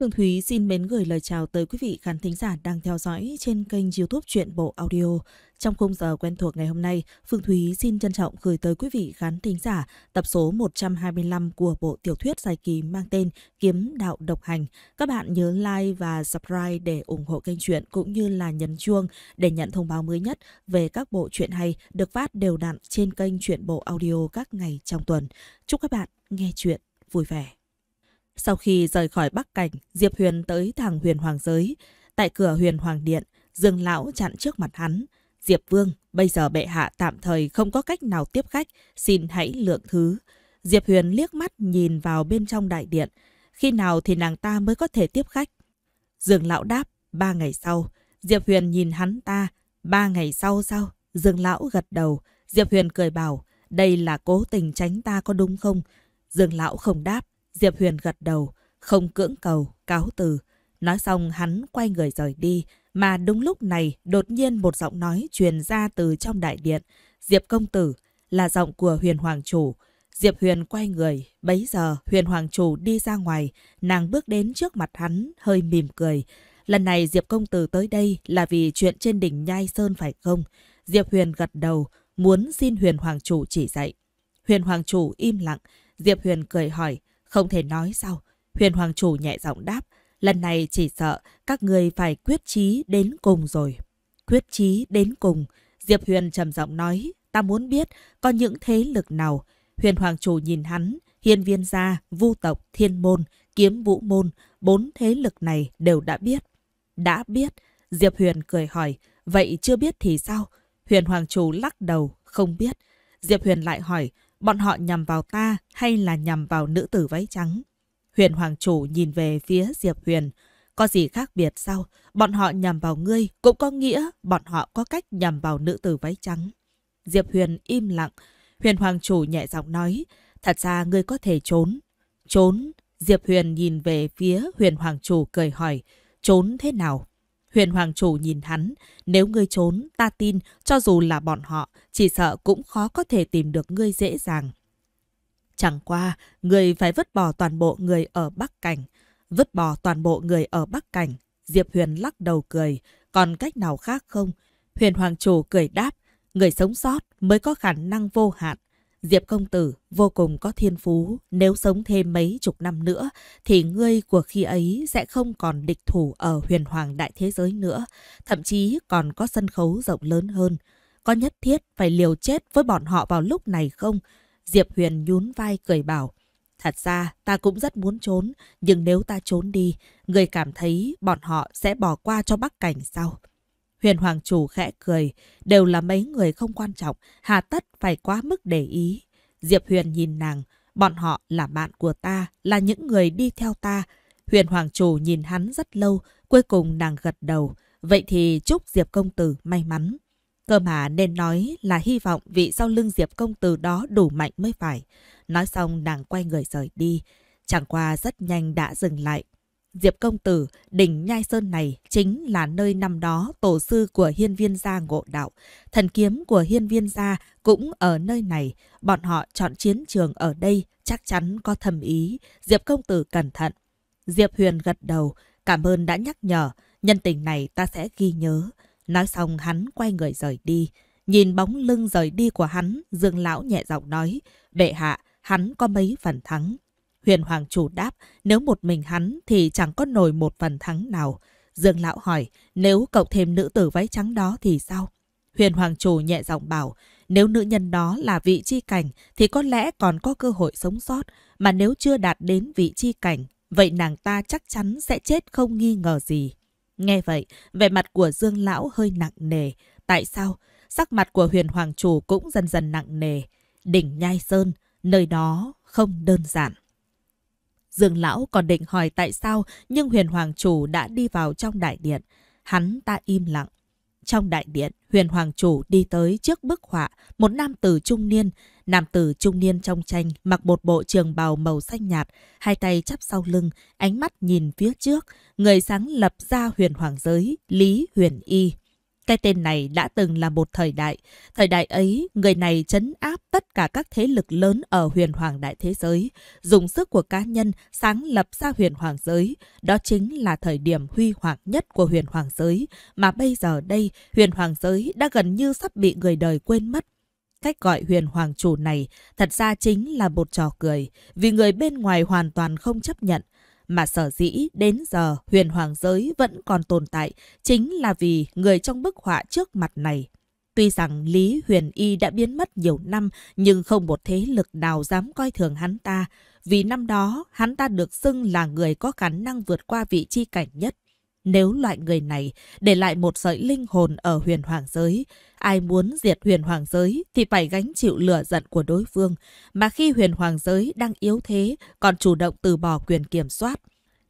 Phương Thúy xin mến gửi lời chào tới quý vị khán thính giả đang theo dõi trên kênh youtube Chuyện Bộ Audio. Trong khung giờ quen thuộc ngày hôm nay, Phương Thúy xin trân trọng gửi tới quý vị khán thính giả tập số 125 của bộ tiểu thuyết dài kỳ mang tên Kiếm Đạo Độc Hành. Các bạn nhớ like và subscribe để ủng hộ kênh truyện cũng như là nhấn chuông để nhận thông báo mới nhất về các bộ truyện hay được phát đều đặn trên kênh Chuyện Bộ Audio các ngày trong tuần. Chúc các bạn nghe chuyện vui vẻ. Sau khi rời khỏi Bắc Cảnh, Diệp Huyền tới thẳng Huyền Hoàng Giới. Tại cửa Huyền Hoàng Điện, Dương Lão chặn trước mặt hắn. Diệp Vương, bây giờ bệ hạ tạm thời không có cách nào tiếp khách, xin hãy lượng thứ. Diệp Huyền liếc mắt nhìn vào bên trong đại điện. Khi nào thì nàng ta mới có thể tiếp khách? Dương Lão đáp, ba ngày sau. Diệp Huyền nhìn hắn ta, ba ngày sau sao? Dương Lão gật đầu. Diệp Huyền cười bảo, đây là cố tình tránh ta có đúng không? Dương Lão không đáp. Diệp Huyền gật đầu, không cưỡng cầu, cáo từ. Nói xong hắn quay người rời đi, mà đúng lúc này đột nhiên một giọng nói truyền ra từ trong đại điện. Diệp công tử là giọng của Huyền Hoàng Chủ. Diệp Huyền quay người, bấy giờ Huyền Hoàng Chủ đi ra ngoài, nàng bước đến trước mặt hắn, hơi mỉm cười. Lần này Diệp công tử tới đây là vì chuyện trên đỉnh Nhai Sơn phải không? Diệp Huyền gật đầu, muốn xin Huyền Hoàng Chủ chỉ dạy. Huyền Hoàng Chủ im lặng, Diệp Huyền cười hỏi, không thể nói sao? Huyền Hoàng Chủ nhẹ giọng đáp. Lần này chỉ sợ các người phải quyết chí đến cùng rồi. Quyết chí đến cùng. Diệp Huyền trầm giọng nói. Ta muốn biết có những thế lực nào. Huyền Hoàng Chủ nhìn hắn. Hiên viên gia, vu tộc, thiên môn, kiếm vũ môn. Bốn thế lực này đều đã biết. Đã biết. Diệp Huyền cười hỏi. Vậy chưa biết thì sao? Huyền Hoàng Chủ lắc đầu. Không biết. Diệp Huyền lại hỏi. Bọn họ nhằm vào ta hay là nhằm vào nữ tử váy trắng? Huyền Hoàng Chủ nhìn về phía Diệp Huyền. Có gì khác biệt sao? Bọn họ nhằm vào ngươi cũng có nghĩa bọn họ có cách nhằm vào nữ tử váy trắng. Diệp Huyền im lặng. Huyền Hoàng Chủ nhẹ giọng nói. Thật ra ngươi có thể trốn. Trốn. Diệp Huyền nhìn về phía Huyền Hoàng Chủ cười hỏi. Trốn thế nào? Huyền Hoàng Chủ nhìn hắn, nếu ngươi trốn, ta tin, cho dù là bọn họ, chỉ sợ cũng khó có thể tìm được ngươi dễ dàng. Chẳng qua, người phải vứt bỏ toàn bộ người ở Bắc Cảnh. Vứt bỏ toàn bộ người ở Bắc Cảnh. Diệp Huyền lắc đầu cười. Còn cách nào khác không? Huyền Hoàng Chủ cười đáp. Người sống sót mới có khả năng vô hạn. Diệp công tử vô cùng có thiên phú, nếu sống thêm mấy chục năm nữa thì ngươi của khi ấy sẽ không còn địch thủ ở huyền hoàng đại thế giới nữa, thậm chí còn có sân khấu rộng lớn hơn. Có nhất thiết phải liều chết với bọn họ vào lúc này không? Diệp huyền nhún vai cười bảo. Thật ra ta cũng rất muốn trốn, nhưng nếu ta trốn đi, người cảm thấy bọn họ sẽ bỏ qua cho bắc cảnh sao? Huyền Hoàng Chủ khẽ cười, đều là mấy người không quan trọng, hà tất phải quá mức để ý. Diệp Huyền nhìn nàng, bọn họ là bạn của ta, là những người đi theo ta. Huyền Hoàng Chủ nhìn hắn rất lâu, cuối cùng nàng gật đầu. Vậy thì chúc Diệp Công Tử may mắn. Cơ mà nên nói là hy vọng vị sau lưng Diệp Công Tử đó đủ mạnh mới phải. Nói xong nàng quay người rời đi. Chẳng qua rất nhanh đã dừng lại, Diệp Công Tử, đỉnh Nhai Sơn này chính là nơi năm đó tổ sư của hiên viên gia ngộ đạo. Thần kiếm của hiên viên gia cũng ở nơi này. Bọn họ chọn chiến trường ở đây chắc chắn có thầm ý. Diệp Công Tử cẩn thận. Diệp Huyền gật đầu, cảm ơn đã nhắc nhở. Nhân tình này ta sẽ ghi nhớ. Nói xong hắn quay người rời đi. Nhìn bóng lưng rời đi của hắn, Dương Lão nhẹ giọng nói, bệ hạ, hắn có mấy phần thắng. Huyền Hoàng chủ đáp, nếu một mình hắn thì chẳng có nổi một phần thắng nào. Dương lão hỏi, nếu cộng thêm nữ tử váy trắng đó thì sao? Huyền Hoàng chủ nhẹ giọng bảo, nếu nữ nhân đó là vị chi cảnh thì có lẽ còn có cơ hội sống sót, mà nếu chưa đạt đến vị chi cảnh, vậy nàng ta chắc chắn sẽ chết không nghi ngờ gì. Nghe vậy, vẻ mặt của Dương lão hơi nặng nề. Tại sao? Sắc mặt của Huyền Hoàng chủ cũng dần dần nặng nề. Đỉnh Nhai Sơn, nơi đó không đơn giản. Dương Lão còn định hỏi tại sao nhưng huyền hoàng chủ đã đi vào trong đại điện. Hắn ta im lặng. Trong đại điện, huyền hoàng chủ đi tới trước bức họa một nam tử trung niên. Nam tử trung niên trong tranh mặc một bộ trường bào màu xanh nhạt, hai tay chắp sau lưng, ánh mắt nhìn phía trước. Người sáng lập ra huyền hoàng giới, Lý Huyền Y. Cái tên này đã từng là một thời đại. Thời đại ấy, người này chấn áp tất cả các thế lực lớn ở huyền hoàng đại thế giới, dùng sức của cá nhân sáng lập ra huyền hoàng giới. Đó chính là thời điểm huy hoàng nhất của huyền hoàng giới, mà bây giờ đây, huyền hoàng giới đã gần như sắp bị người đời quên mất. Cách gọi huyền hoàng chủ này thật ra chính là một trò cười, vì người bên ngoài hoàn toàn không chấp nhận. Mà sở dĩ đến giờ huyền hoàng giới vẫn còn tồn tại chính là vì người trong bức họa trước mặt này. Tuy rằng Lý Huyền Y đã biến mất nhiều năm nhưng không một thế lực nào dám coi thường hắn ta. Vì năm đó hắn ta được xưng là người có khả năng vượt qua vị chi cảnh nhất nếu loại người này để lại một sợi linh hồn ở huyền hoàng giới, ai muốn diệt huyền hoàng giới thì phải gánh chịu lửa giận của đối phương, mà khi huyền hoàng giới đang yếu thế còn chủ động từ bỏ quyền kiểm soát.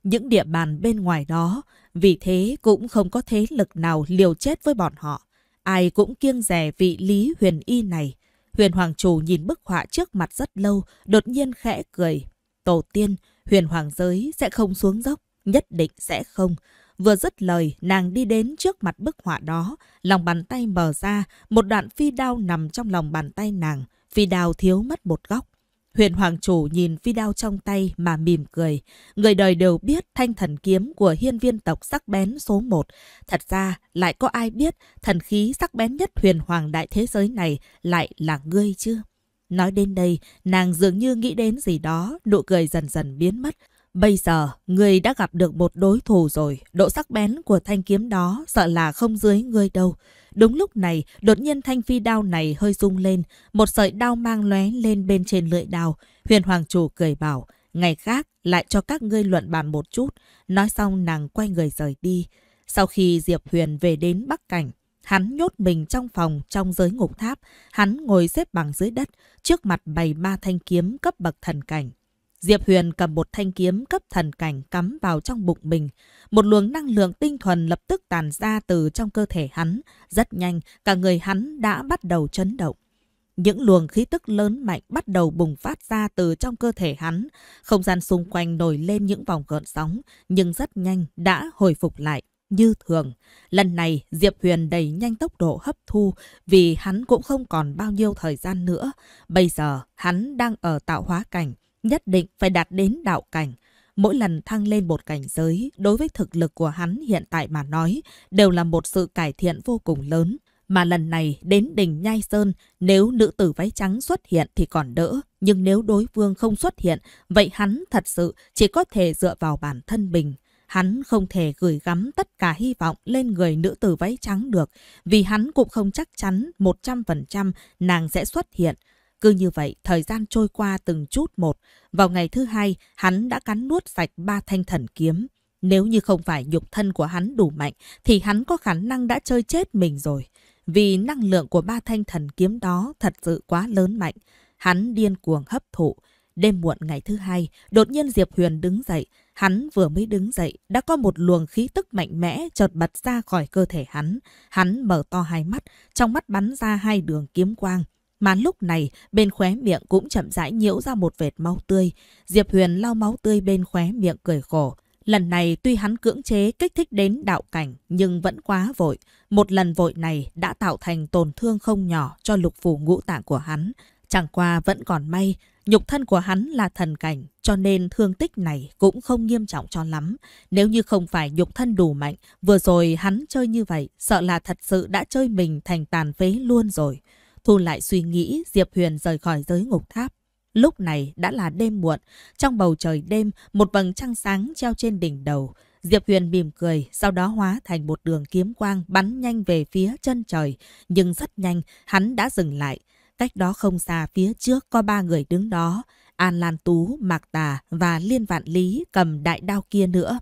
Những địa bàn bên ngoài đó, vì thế cũng không có thế lực nào liều chết với bọn họ. Ai cũng kiêng rẻ vị lý huyền y này. Huyền Hoàng Chủ nhìn bức họa trước mặt rất lâu, đột nhiên khẽ cười. Tổ tiên, huyền hoàng giới sẽ không xuống dốc, nhất định sẽ không. Vừa dứt lời, nàng đi đến trước mặt bức họa đó. Lòng bàn tay mở ra, một đoạn phi đao nằm trong lòng bàn tay nàng. Phi đao thiếu mất một góc. Huyền Hoàng Chủ nhìn phi đao trong tay mà mỉm cười. Người đời đều biết thanh thần kiếm của hiên viên tộc sắc bén số 1. Thật ra, lại có ai biết thần khí sắc bén nhất huyền hoàng đại thế giới này lại là ngươi chưa? Nói đến đây, nàng dường như nghĩ đến gì đó, nụ cười dần dần biến mất. Bây giờ, ngươi đã gặp được một đối thủ rồi, độ sắc bén của thanh kiếm đó sợ là không dưới ngươi đâu. Đúng lúc này, đột nhiên thanh phi đao này hơi rung lên, một sợi đao mang lóe lên bên trên lưỡi đao. Huyền Hoàng Chủ cười bảo, ngày khác lại cho các ngươi luận bàn một chút. Nói xong nàng quay người rời đi. Sau khi Diệp Huyền về đến Bắc Cảnh, Hắn nhốt mình trong phòng trong giới ngục tháp, hắn ngồi xếp bằng dưới đất, trước mặt bày ba thanh kiếm cấp bậc thần cảnh. Diệp Huyền cầm một thanh kiếm cấp thần cảnh cắm vào trong bụng mình. Một luồng năng lượng tinh thuần lập tức tàn ra từ trong cơ thể hắn. Rất nhanh, cả người hắn đã bắt đầu chấn động. Những luồng khí tức lớn mạnh bắt đầu bùng phát ra từ trong cơ thể hắn. Không gian xung quanh nổi lên những vòng gợn sóng, nhưng rất nhanh đã hồi phục lại, như thường. Lần này, Diệp Huyền đầy nhanh tốc độ hấp thu vì hắn cũng không còn bao nhiêu thời gian nữa. Bây giờ, hắn đang ở tạo hóa cảnh nhất định phải đạt đến đạo cảnh. Mỗi lần thăng lên một cảnh giới, đối với thực lực của hắn hiện tại mà nói, đều là một sự cải thiện vô cùng lớn. Mà lần này đến đỉnh Nhai Sơn, nếu nữ tử váy trắng xuất hiện thì còn đỡ. Nhưng nếu đối phương không xuất hiện, vậy hắn thật sự chỉ có thể dựa vào bản thân mình. Hắn không thể gửi gắm tất cả hy vọng lên người nữ tử váy trắng được, vì hắn cũng không chắc chắn 100% nàng sẽ xuất hiện. Cứ như vậy, thời gian trôi qua từng chút một. Vào ngày thứ hai, hắn đã cắn nuốt sạch ba thanh thần kiếm. Nếu như không phải nhục thân của hắn đủ mạnh, thì hắn có khả năng đã chơi chết mình rồi. Vì năng lượng của ba thanh thần kiếm đó thật sự quá lớn mạnh. Hắn điên cuồng hấp thụ. Đêm muộn ngày thứ hai, đột nhiên Diệp Huyền đứng dậy. Hắn vừa mới đứng dậy, đã có một luồng khí tức mạnh mẽ chợt bật ra khỏi cơ thể hắn. Hắn mở to hai mắt, trong mắt bắn ra hai đường kiếm quang mà lúc này, bên khóe miệng cũng chậm rãi nhiễu ra một vệt máu tươi. Diệp Huyền lau máu tươi bên khóe miệng cười khổ. Lần này tuy hắn cưỡng chế kích thích đến đạo cảnh nhưng vẫn quá vội. Một lần vội này đã tạo thành tổn thương không nhỏ cho lục phủ ngũ tạng của hắn. Chẳng qua vẫn còn may, nhục thân của hắn là thần cảnh cho nên thương tích này cũng không nghiêm trọng cho lắm. Nếu như không phải nhục thân đủ mạnh, vừa rồi hắn chơi như vậy sợ là thật sự đã chơi mình thành tàn phế luôn rồi. Thu lại suy nghĩ Diệp Huyền rời khỏi giới ngục tháp. Lúc này đã là đêm muộn, trong bầu trời đêm một vầng trăng sáng treo trên đỉnh đầu. Diệp Huyền mỉm cười, sau đó hóa thành một đường kiếm quang bắn nhanh về phía chân trời. Nhưng rất nhanh, hắn đã dừng lại. Cách đó không xa phía trước có ba người đứng đó. An Lan Tú, Mạc Tà và Liên Vạn Lý cầm đại đao kia nữa.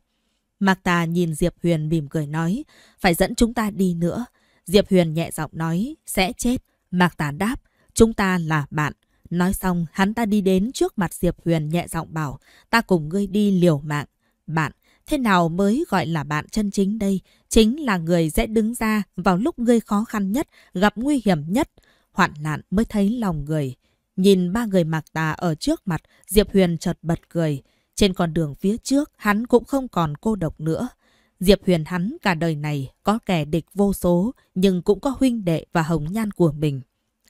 Mạc Tà nhìn Diệp Huyền mỉm cười nói, phải dẫn chúng ta đi nữa. Diệp Huyền nhẹ giọng nói, sẽ chết, Mạc Tả đáp, chúng ta là bạn. Nói xong, hắn ta đi đến trước mặt Diệp Huyền nhẹ giọng bảo, ta cùng ngươi đi liều mạng. Bạn, thế nào mới gọi là bạn chân chính đây? Chính là người sẽ đứng ra vào lúc ngươi khó khăn nhất, gặp nguy hiểm nhất. Hoạn nạn mới thấy lòng người. Nhìn ba người Mạc Tà ở trước mặt, Diệp Huyền chợt bật cười. Trên con đường phía trước, hắn cũng không còn cô độc nữa. Diệp Huyền hắn cả đời này có kẻ địch vô số nhưng cũng có huynh đệ và hồng nhan của mình.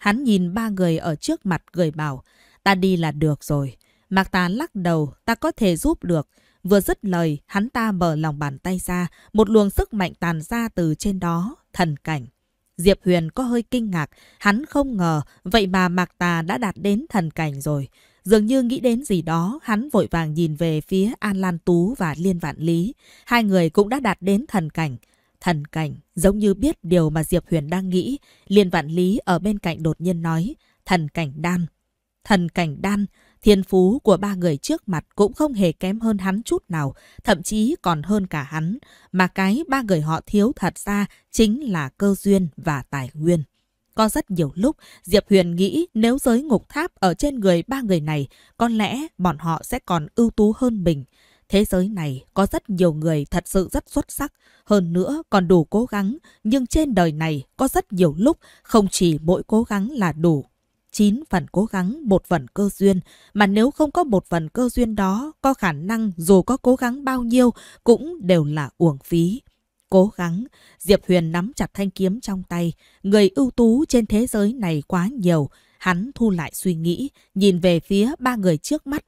Hắn nhìn ba người ở trước mặt người bảo ta đi là được rồi. Mạc ta lắc đầu ta có thể giúp được. Vừa dứt lời hắn ta mở lòng bàn tay ra một luồng sức mạnh tàn ra từ trên đó thần cảnh. Diệp Huyền có hơi kinh ngạc, hắn không ngờ vậy mà Mạc Tà đã đạt đến thần cảnh rồi. Dường như nghĩ đến gì đó, hắn vội vàng nhìn về phía An Lan Tú và Liên Vạn Lý. Hai người cũng đã đạt đến thần cảnh. Thần cảnh, giống như biết điều mà Diệp Huyền đang nghĩ. Liên Vạn Lý ở bên cạnh đột nhiên nói, thần cảnh đan. Thần cảnh đan, thiên phú của ba người trước mặt cũng không hề kém hơn hắn chút nào, thậm chí còn hơn cả hắn. Mà cái ba người họ thiếu thật ra chính là cơ duyên và tài nguyên. Có rất nhiều lúc, Diệp Huyền nghĩ nếu giới ngục tháp ở trên người ba người này, có lẽ bọn họ sẽ còn ưu tú hơn mình. Thế giới này có rất nhiều người thật sự rất xuất sắc, hơn nữa còn đủ cố gắng, nhưng trên đời này có rất nhiều lúc không chỉ mỗi cố gắng là đủ. chín phần cố gắng, một phần cơ duyên, mà nếu không có một phần cơ duyên đó, có khả năng dù có cố gắng bao nhiêu cũng đều là uổng phí. Cố gắng, Diệp Huyền nắm chặt thanh kiếm trong tay. Người ưu tú trên thế giới này quá nhiều. Hắn thu lại suy nghĩ, nhìn về phía ba người trước mắt.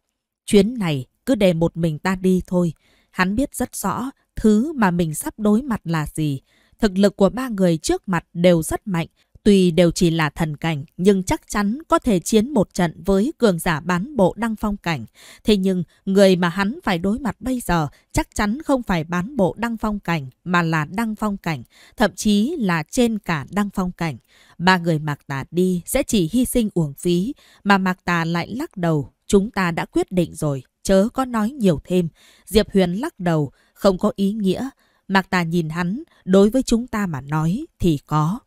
Chuyến này cứ để một mình ta đi thôi. Hắn biết rất rõ thứ mà mình sắp đối mặt là gì. Thực lực của ba người trước mặt đều rất mạnh, Tuy đều chỉ là thần cảnh, nhưng chắc chắn có thể chiến một trận với cường giả bán bộ đăng phong cảnh. Thế nhưng, người mà hắn phải đối mặt bây giờ chắc chắn không phải bán bộ đăng phong cảnh, mà là đăng phong cảnh, thậm chí là trên cả đăng phong cảnh. Ba người Mạc Tà đi sẽ chỉ hy sinh uổng phí, mà Mạc Tà lại lắc đầu. Chúng ta đã quyết định rồi, chớ có nói nhiều thêm. Diệp Huyền lắc đầu, không có ý nghĩa. Mạc Tà nhìn hắn, đối với chúng ta mà nói thì có.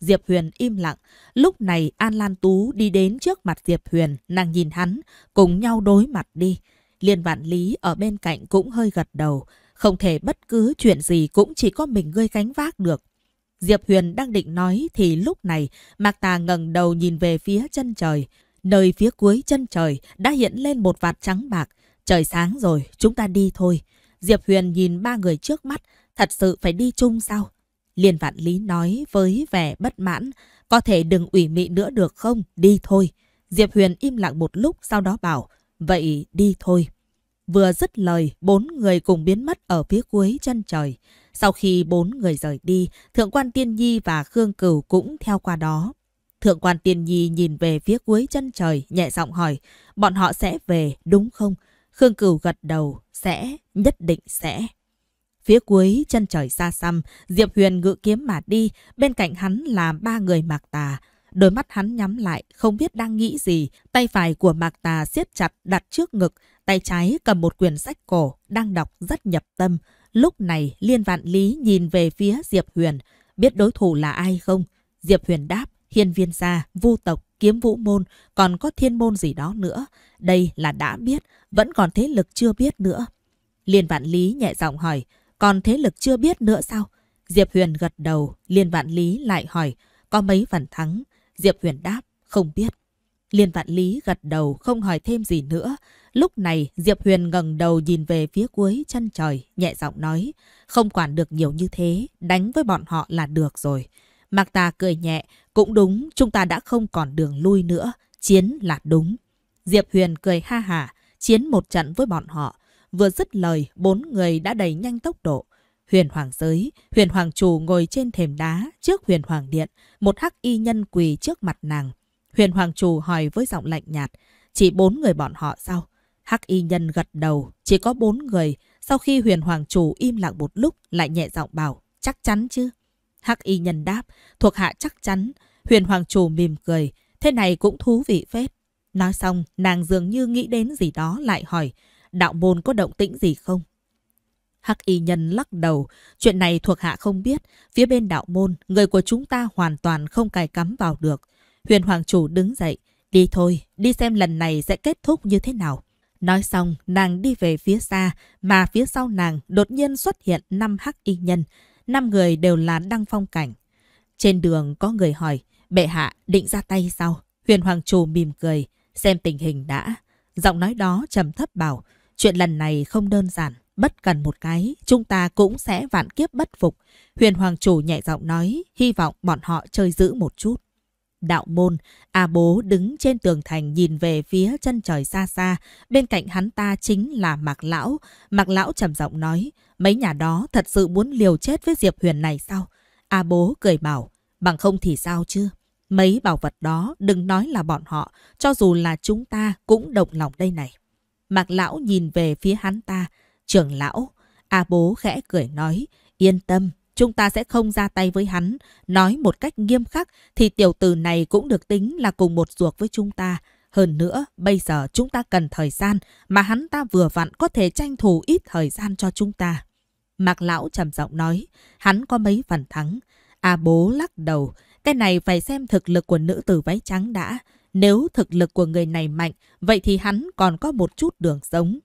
Diệp Huyền im lặng. Lúc này An Lan Tú đi đến trước mặt Diệp Huyền, nàng nhìn hắn, cùng nhau đối mặt đi. Liên Vạn Lý ở bên cạnh cũng hơi gật đầu. Không thể bất cứ chuyện gì cũng chỉ có mình ngươi gánh vác được. Diệp Huyền đang định nói thì lúc này Mạc Tà ngẩng đầu nhìn về phía chân trời. Nơi phía cuối chân trời đã hiện lên một vạt trắng bạc. Trời sáng rồi, chúng ta đi thôi. Diệp Huyền nhìn ba người trước mắt, thật sự phải đi chung sao? Liên Vạn Lý nói với vẻ bất mãn, có thể đừng ủy mị nữa được không, đi thôi. Diệp Huyền im lặng một lúc sau đó bảo, vậy đi thôi. Vừa dứt lời, bốn người cùng biến mất ở phía cuối chân trời. Sau khi bốn người rời đi, Thượng quan Tiên Nhi và Khương Cửu cũng theo qua đó. Thượng quan Tiên Nhi nhìn về phía cuối chân trời, nhẹ giọng hỏi, bọn họ sẽ về, đúng không? Khương Cửu gật đầu, sẽ, nhất định sẽ. Phía cuối chân trời xa xăm, Diệp Huyền ngự kiếm mà đi, bên cạnh hắn là ba người mạc tà. Đôi mắt hắn nhắm lại, không biết đang nghĩ gì, tay phải của mạc tà siết chặt đặt trước ngực, tay trái cầm một quyển sách cổ, đang đọc rất nhập tâm. Lúc này Liên Vạn Lý nhìn về phía Diệp Huyền, biết đối thủ là ai không? Diệp Huyền đáp, hiên viên gia, vu tộc, kiếm vũ môn, còn có thiên môn gì đó nữa. Đây là đã biết, vẫn còn thế lực chưa biết nữa. Liên Vạn Lý nhẹ giọng hỏi, còn thế lực chưa biết nữa sao? Diệp Huyền gật đầu, Liên Vạn Lý lại hỏi, có mấy phần thắng? Diệp Huyền đáp, không biết. Liên Vạn Lý gật đầu, không hỏi thêm gì nữa. Lúc này, Diệp Huyền ngẩng đầu nhìn về phía cuối chân trời, nhẹ giọng nói, không quản được nhiều như thế, đánh với bọn họ là được rồi. Mạc Tà cười nhẹ, cũng đúng, chúng ta đã không còn đường lui nữa, chiến là đúng. Diệp Huyền cười ha hả, chiến một trận với bọn họ, Vừa dứt lời, bốn người đã đẩy nhanh tốc độ. Huyền Hoàng giới, Huyền Hoàng chủ ngồi trên thềm đá trước Huyền Hoàng điện, một hắc y nhân quỳ trước mặt nàng. Huyền Hoàng chủ hỏi với giọng lạnh nhạt, chỉ bốn người bọn họ sao? Hắc y nhân gật đầu, chỉ có bốn người. Sau khi Huyền Hoàng chủ im lặng một lúc, lại nhẹ giọng bảo, chắc chắn chứ? Hắc y nhân đáp, thuộc hạ chắc chắn. Huyền Hoàng chủ mỉm cười, thế này cũng thú vị phết. Nói xong, nàng dường như nghĩ đến gì đó lại hỏi, đạo môn có động tĩnh gì không? Hắc y nhân lắc đầu, chuyện này thuộc hạ không biết, phía bên đạo môn, người của chúng ta hoàn toàn không cài cắm vào được. Huyền Hoàng Chủ đứng dậy, đi thôi, đi xem lần này sẽ kết thúc như thế nào. Nói xong, nàng đi về phía xa, mà phía sau nàng đột nhiên xuất hiện năm hắc y nhân. Năm người đều là đăng phong cảnh. Trên đường có người hỏi, bệ hạ định ra tay sao? Huyền Hoàng Chủ mỉm cười, xem tình hình đã. Giọng nói đó trầm thấp bảo, Chuyện lần này không đơn giản, bất cần một cái, chúng ta cũng sẽ vạn kiếp bất phục. Huyền Hoàng Chủ nhẹ giọng nói, hy vọng bọn họ chơi giữ một chút. Đạo môn, A Bố đứng trên tường thành nhìn về phía chân trời xa xa, bên cạnh hắn ta chính là Mạc Lão. Mạc Lão trầm giọng nói, mấy nhà đó thật sự muốn liều chết với Diệp Huyền này sao? A Bố cười bảo, bằng không thì sao chứ? Mấy bảo vật đó đừng nói là bọn họ, cho dù là chúng ta cũng động lòng đây này. Mạc lão nhìn về phía hắn ta. Trưởng lão, A bố khẽ cười nói, yên tâm, chúng ta sẽ không ra tay với hắn. Nói một cách nghiêm khắc thì tiểu tử này cũng được tính là cùng một ruột với chúng ta. Hơn nữa, bây giờ chúng ta cần thời gian mà hắn ta vừa vặn có thể tranh thủ ít thời gian cho chúng ta. Mạc lão trầm giọng nói, hắn có mấy phần thắng. A bố lắc đầu, cái này phải xem thực lực của nữ tử váy trắng đã. Nếu thực lực của người này mạnh, vậy thì hắn còn có một chút đường sống.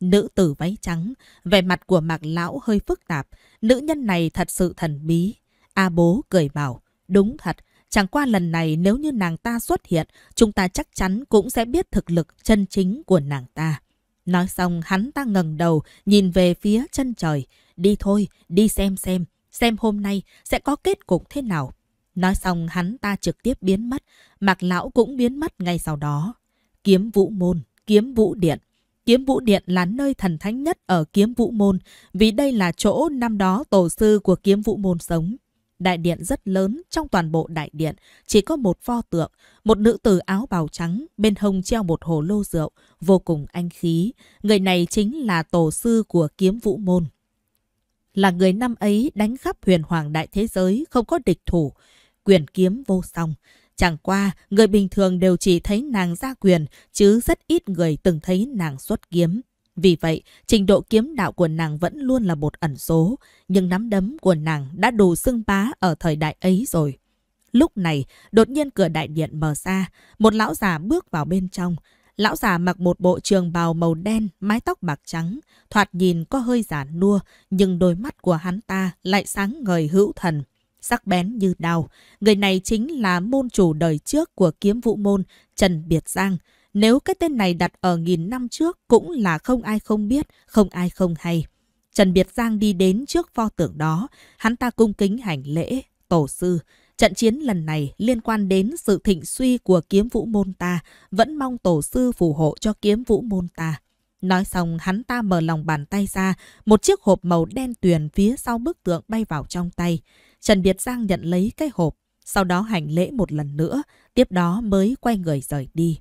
Nữ tử váy trắng, vẻ mặt của mạc lão hơi phức tạp. Nữ nhân này thật sự thần bí. A bố cười bảo, đúng thật, chẳng qua lần này nếu như nàng ta xuất hiện, chúng ta chắc chắn cũng sẽ biết thực lực chân chính của nàng ta. Nói xong hắn ta ngẩng đầu, nhìn về phía chân trời. Đi thôi, đi xem xem, xem hôm nay sẽ có kết cục thế nào. Nói xong hắn ta trực tiếp biến mất, Mạc Lão cũng biến mất ngay sau đó. Kiếm Vũ Môn, Kiếm Vũ Điện. Kiếm Vũ Điện là nơi thần thánh nhất ở Kiếm Vũ Môn, vì đây là chỗ năm đó tổ sư của Kiếm Vũ Môn sống. Đại điện rất lớn, trong toàn bộ đại điện chỉ có một pho tượng, một nữ tử áo bào trắng, bên hông treo một hồ lô rượu, vô cùng anh khí. Người này chính là tổ sư của Kiếm Vũ Môn. Là người năm ấy đánh khắp huyền hoàng đại thế giới, không có địch thủ quyền kiếm vô song. Chẳng qua, người bình thường đều chỉ thấy nàng ra quyền, chứ rất ít người từng thấy nàng xuất kiếm. Vì vậy, trình độ kiếm đạo của nàng vẫn luôn là một ẩn số, nhưng nắm đấm của nàng đã đủ xưng bá ở thời đại ấy rồi. Lúc này, đột nhiên cửa đại điện mở ra, một lão già bước vào bên trong. Lão già mặc một bộ trường bào màu đen, mái tóc bạc trắng, thoạt nhìn có hơi giả nua, nhưng đôi mắt của hắn ta lại sáng ngời hữu thần sắc bén như đào. Người này chính là môn chủ đời trước của kiếm vũ môn Trần Biệt Giang. Nếu cái tên này đặt ở nghìn năm trước cũng là không ai không biết, không ai không hay. Trần Biệt Giang đi đến trước pho tượng đó, hắn ta cung kính hành lễ, tổ sư. Trận chiến lần này liên quan đến sự thịnh suy của kiếm vũ môn ta, vẫn mong tổ sư phù hộ cho kiếm vũ môn ta. Nói xong hắn ta mở lòng bàn tay ra, một chiếc hộp màu đen tuyền phía sau bức tượng bay vào trong tay. Trần Việt Giang nhận lấy cái hộp, sau đó hành lễ một lần nữa, tiếp đó mới quay người rời đi.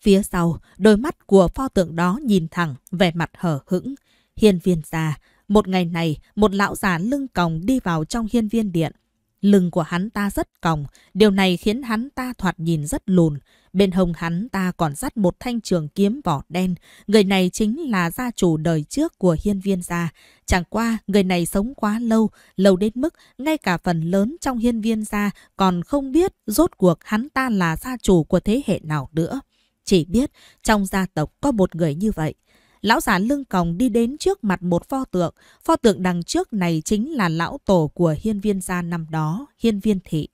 Phía sau, đôi mắt của pho tượng đó nhìn thẳng, vẻ mặt hở hững. Hiên viên già, một ngày này, một lão già lưng còng đi vào trong hiên viên điện. Lưng của hắn ta rất còng, điều này khiến hắn ta thoạt nhìn rất lùn. Bên hông hắn ta còn dắt một thanh trường kiếm vỏ đen. Người này chính là gia chủ đời trước của hiên viên gia. Chẳng qua, người này sống quá lâu, lâu đến mức ngay cả phần lớn trong hiên viên gia còn không biết rốt cuộc hắn ta là gia chủ của thế hệ nào nữa. Chỉ biết trong gia tộc có một người như vậy. Lão già lưng còng đi đến trước mặt một pho tượng. Pho tượng đằng trước này chính là lão tổ của hiên viên gia năm đó, hiên viên thị.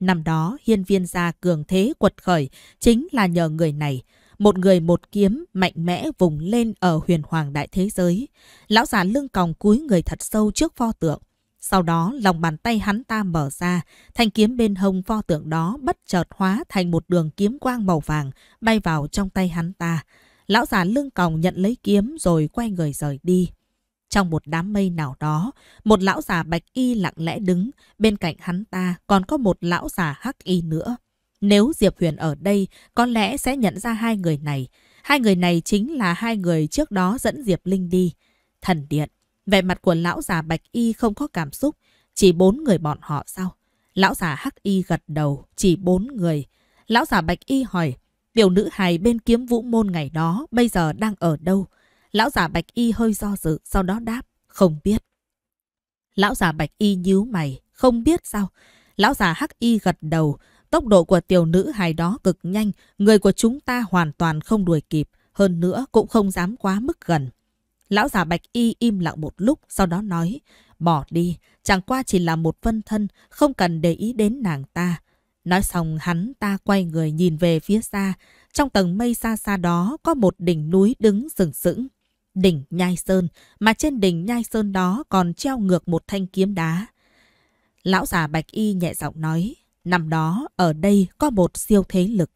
Năm đó, hiên viên gia cường thế quật khởi chính là nhờ người này. Một người một kiếm mạnh mẽ vùng lên ở huyền hoàng đại thế giới. Lão già lưng còng cúi người thật sâu trước pho tượng. Sau đó, lòng bàn tay hắn ta mở ra, thanh kiếm bên hông pho tượng đó bất chợt hóa thành một đường kiếm quang màu vàng bay vào trong tay hắn ta. Lão già lưng còng nhận lấy kiếm rồi quay người rời đi. Trong một đám mây nào đó, một lão già bạch y lặng lẽ đứng, bên cạnh hắn ta còn có một lão già hắc y nữa. Nếu Diệp Huyền ở đây, có lẽ sẽ nhận ra hai người này. Hai người này chính là hai người trước đó dẫn Diệp Linh đi. Thần điện, vẻ mặt của lão già bạch y không có cảm xúc, chỉ bốn người bọn họ sao? Lão già hắc y gật đầu, chỉ bốn người. Lão già bạch y hỏi, tiểu nữ hài bên kiếm vũ môn ngày đó bây giờ đang ở đâu? Lão giả bạch y hơi do dự, sau đó đáp, không biết. Lão giả bạch y nhíu mày, không biết sao. Lão giả hắc y gật đầu, tốc độ của tiểu nữ hài đó cực nhanh, người của chúng ta hoàn toàn không đuổi kịp, hơn nữa cũng không dám quá mức gần. Lão giả bạch y im lặng một lúc, sau đó nói, bỏ đi, chẳng qua chỉ là một phân thân, không cần để ý đến nàng ta. Nói xong hắn ta quay người nhìn về phía xa, trong tầng mây xa xa đó có một đỉnh núi đứng sừng sững đỉnh Nhai Sơn, mà trên đỉnh Nhai Sơn đó còn treo ngược một thanh kiếm đá. Lão già Bạch Y nhẹ giọng nói, năm đó ở đây có một siêu thế lực.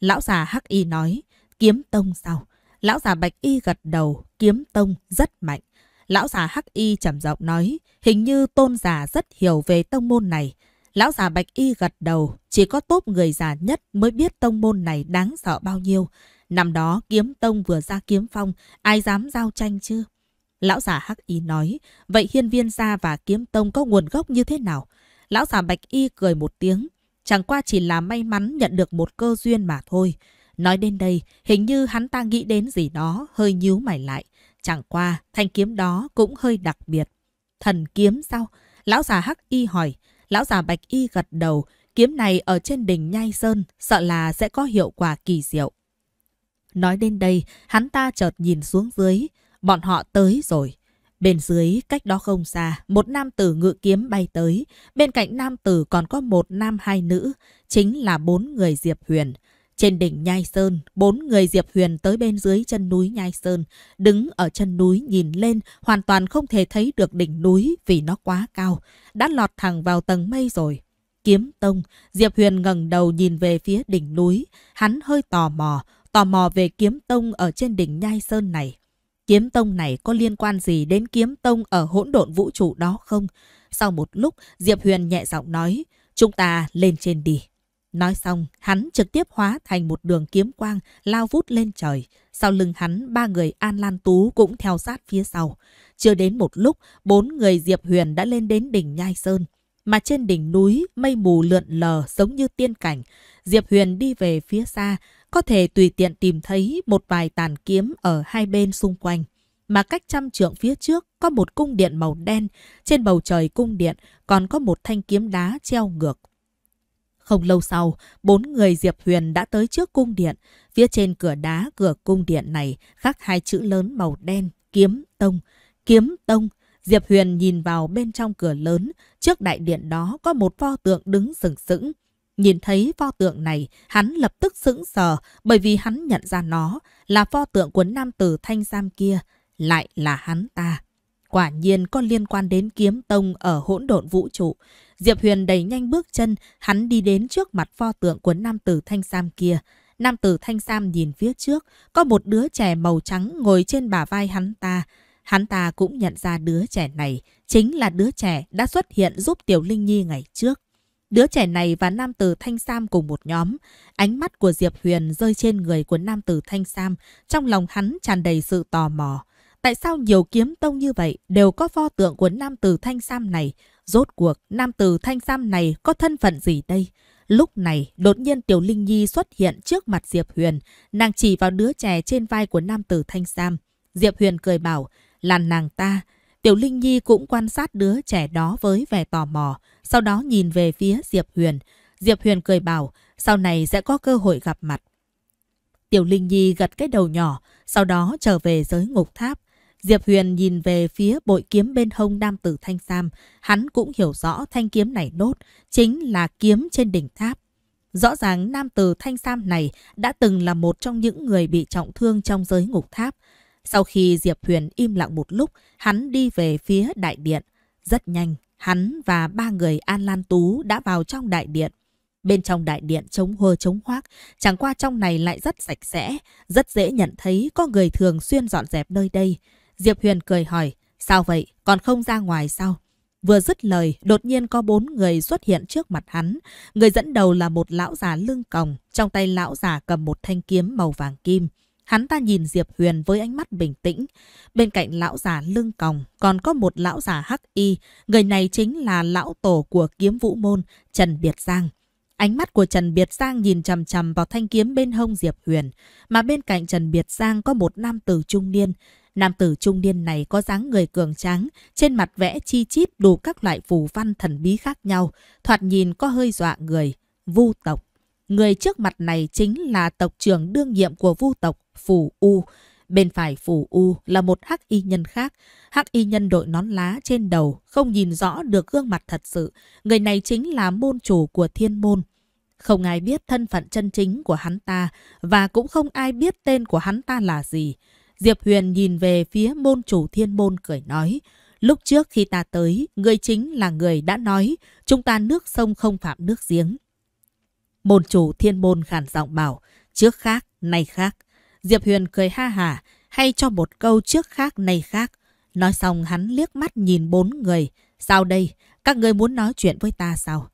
Lão già Hắc Y nói, kiếm tông sao? Lão già Bạch Y gật đầu, kiếm tông rất mạnh. Lão già Hắc Y trầm giọng nói, hình như tôn giả rất hiểu về tông môn này. Lão già Bạch Y gật đầu, chỉ có tốt người già nhất mới biết tông môn này đáng sợ bao nhiêu. Năm đó kiếm tông vừa ra kiếm phong, ai dám giao tranh chứ? Lão giả Hắc Y nói, vậy hiên viên gia và kiếm tông có nguồn gốc như thế nào? Lão giả Bạch Y cười một tiếng, chẳng qua chỉ là may mắn nhận được một cơ duyên mà thôi. Nói đến đây, hình như hắn ta nghĩ đến gì đó, hơi nhíu mày lại. Chẳng qua, thanh kiếm đó cũng hơi đặc biệt. Thần kiếm sao? Lão già Hắc Y hỏi. Lão già Bạch Y gật đầu, kiếm này ở trên đỉnh Nhai Sơn, sợ là sẽ có hiệu quả kỳ diệu. Nói đến đây, hắn ta chợt nhìn xuống dưới. Bọn họ tới rồi. Bên dưới, cách đó không xa, một nam tử ngự kiếm bay tới. Bên cạnh nam tử còn có một nam hai nữ, chính là bốn người Diệp Huyền. Trên đỉnh Nhai Sơn, bốn người Diệp Huyền tới bên dưới chân núi Nhai Sơn, đứng ở chân núi nhìn lên, hoàn toàn không thể thấy được đỉnh núi vì nó quá cao, đã lọt thẳng vào tầng mây rồi. Kiếm Tông, Diệp Huyền ngẩng đầu nhìn về phía đỉnh núi, hắn hơi tò mò, tò mò về kiếm tông ở trên đỉnh Nhai Sơn này. Kiếm tông này có liên quan gì đến kiếm tông ở hỗn độn vũ trụ đó không? Sau một lúc, Diệp Huyền nhẹ giọng nói, chúng ta lên trên đi. Nói xong, hắn trực tiếp hóa thành một đường kiếm quang, lao vút lên trời. Sau lưng hắn, ba người An Lan Tú cũng theo sát phía sau. Chưa đến một lúc, bốn người Diệp Huyền đã lên đến đỉnh Nhai Sơn. Mà trên đỉnh núi, mây mù lượn lờ giống như tiên cảnh. Diệp Huyền đi về phía xa, có thể tùy tiện tìm thấy một vài tàn kiếm ở hai bên xung quanh. Mà cách trăm trượng phía trước có một cung điện màu đen, trên bầu trời cung điện còn có một thanh kiếm đá treo ngược. Không lâu sau, bốn người Diệp Huyền đã tới trước cung điện. Phía trên cửa đá cửa cung điện này khắc hai chữ lớn màu đen, kiếm tông. Kiếm tông Diệp Huyền nhìn vào bên trong cửa lớn, trước đại điện đó có một pho tượng đứng sừng sững. Nhìn thấy pho tượng này, hắn lập tức sững sờ bởi vì hắn nhận ra nó là pho tượng của nam tử thanh sam kia, lại là hắn ta. Quả nhiên có liên quan đến kiếm tông ở hỗn độn vũ trụ. Diệp Huyền đẩy nhanh bước chân, hắn đi đến trước mặt pho tượng của nam tử thanh sam kia. Nam tử thanh sam nhìn phía trước, có một đứa trẻ màu trắng ngồi trên bả vai hắn ta. Hắn ta cũng nhận ra đứa trẻ này chính là đứa trẻ đã xuất hiện giúp Tiểu Linh Nhi ngày trước. Đứa trẻ này và nam tử Thanh Sam cùng một nhóm. Ánh mắt của Diệp Huyền rơi trên người của nam tử Thanh Sam, trong lòng hắn tràn đầy sự tò mò. Tại sao nhiều kiếm tông như vậy đều có pho tượng của nam tử Thanh Sam này? Rốt cuộc, nam tử Thanh Sam này có thân phận gì đây? Lúc này, đột nhiên Tiểu Linh Nhi xuất hiện trước mặt Diệp Huyền. Nàng chỉ vào đứa trẻ trên vai của nam tử Thanh Sam. Diệp Huyền cười bảo, là nàng ta, Tiểu Linh Nhi cũng quan sát đứa trẻ đó với vẻ tò mò, sau đó nhìn về phía Diệp Huyền. Diệp Huyền cười bảo, sau này sẽ có cơ hội gặp mặt. Tiểu Linh Nhi gật cái đầu nhỏ, sau đó trở về giới ngục tháp. Diệp Huyền nhìn về phía bội kiếm bên hông nam tử Thanh Sam, hắn cũng hiểu rõ thanh kiếm này đốt chính là kiếm trên đỉnh tháp. Rõ ràng nam tử Thanh Sam này đã từng là một trong những người bị trọng thương trong giới ngục tháp, sau khi Diệp Huyền im lặng một lúc, hắn đi về phía đại điện. Rất nhanh, hắn và ba người An Lan Tú đã vào trong đại điện. Bên trong đại điện trống hơ trống hoác, chẳng qua trong này lại rất sạch sẽ, rất dễ nhận thấy có người thường xuyên dọn dẹp nơi đây. Diệp Huyền cười hỏi, sao vậy, còn không ra ngoài sao? Vừa dứt lời, đột nhiên có bốn người xuất hiện trước mặt hắn. Người dẫn đầu là một lão già lưng còng, trong tay lão già cầm một thanh kiếm màu vàng kim. Hắn ta nhìn Diệp Huyền với ánh mắt bình tĩnh. Bên cạnh lão già lưng còng còn có một lão già hắc y. Người này chính là lão tổ của kiếm vũ môn Trần Biệt Giang. Ánh mắt của Trần Biệt Giang nhìn chằm chằm vào thanh kiếm bên hông Diệp Huyền. Mà bên cạnh Trần Biệt Giang có một nam tử trung niên. Nam tử trung niên này có dáng người cường tráng, trên mặt vẽ chi chít đủ các loại phù văn thần bí khác nhau, thoạt nhìn có hơi dọa người, vu tộc. Người trước mặt này chính là tộc trưởng đương nhiệm của vu tộc Phù U. Bên phải Phù U là một hắc y nhân khác. Hắc y nhân đội nón lá trên đầu, không nhìn rõ được gương mặt thật sự. Người này chính là môn chủ của thiên môn. Không ai biết thân phận chân chính của hắn ta và cũng không ai biết tên của hắn ta là gì. Diệp Huyền nhìn về phía môn chủ thiên môn cười nói. Lúc trước khi ta tới, người chính là người đã nói chúng ta nước sông không phạm nước giếng. Môn chủ thiên môn khàn giọng bảo, trước khác, nay khác. Diệp Huyền cười ha hả, hay cho một câu trước khác, nay khác. Nói xong hắn liếc mắt nhìn bốn người. Sao đây? Các ngươi muốn nói chuyện với ta sao?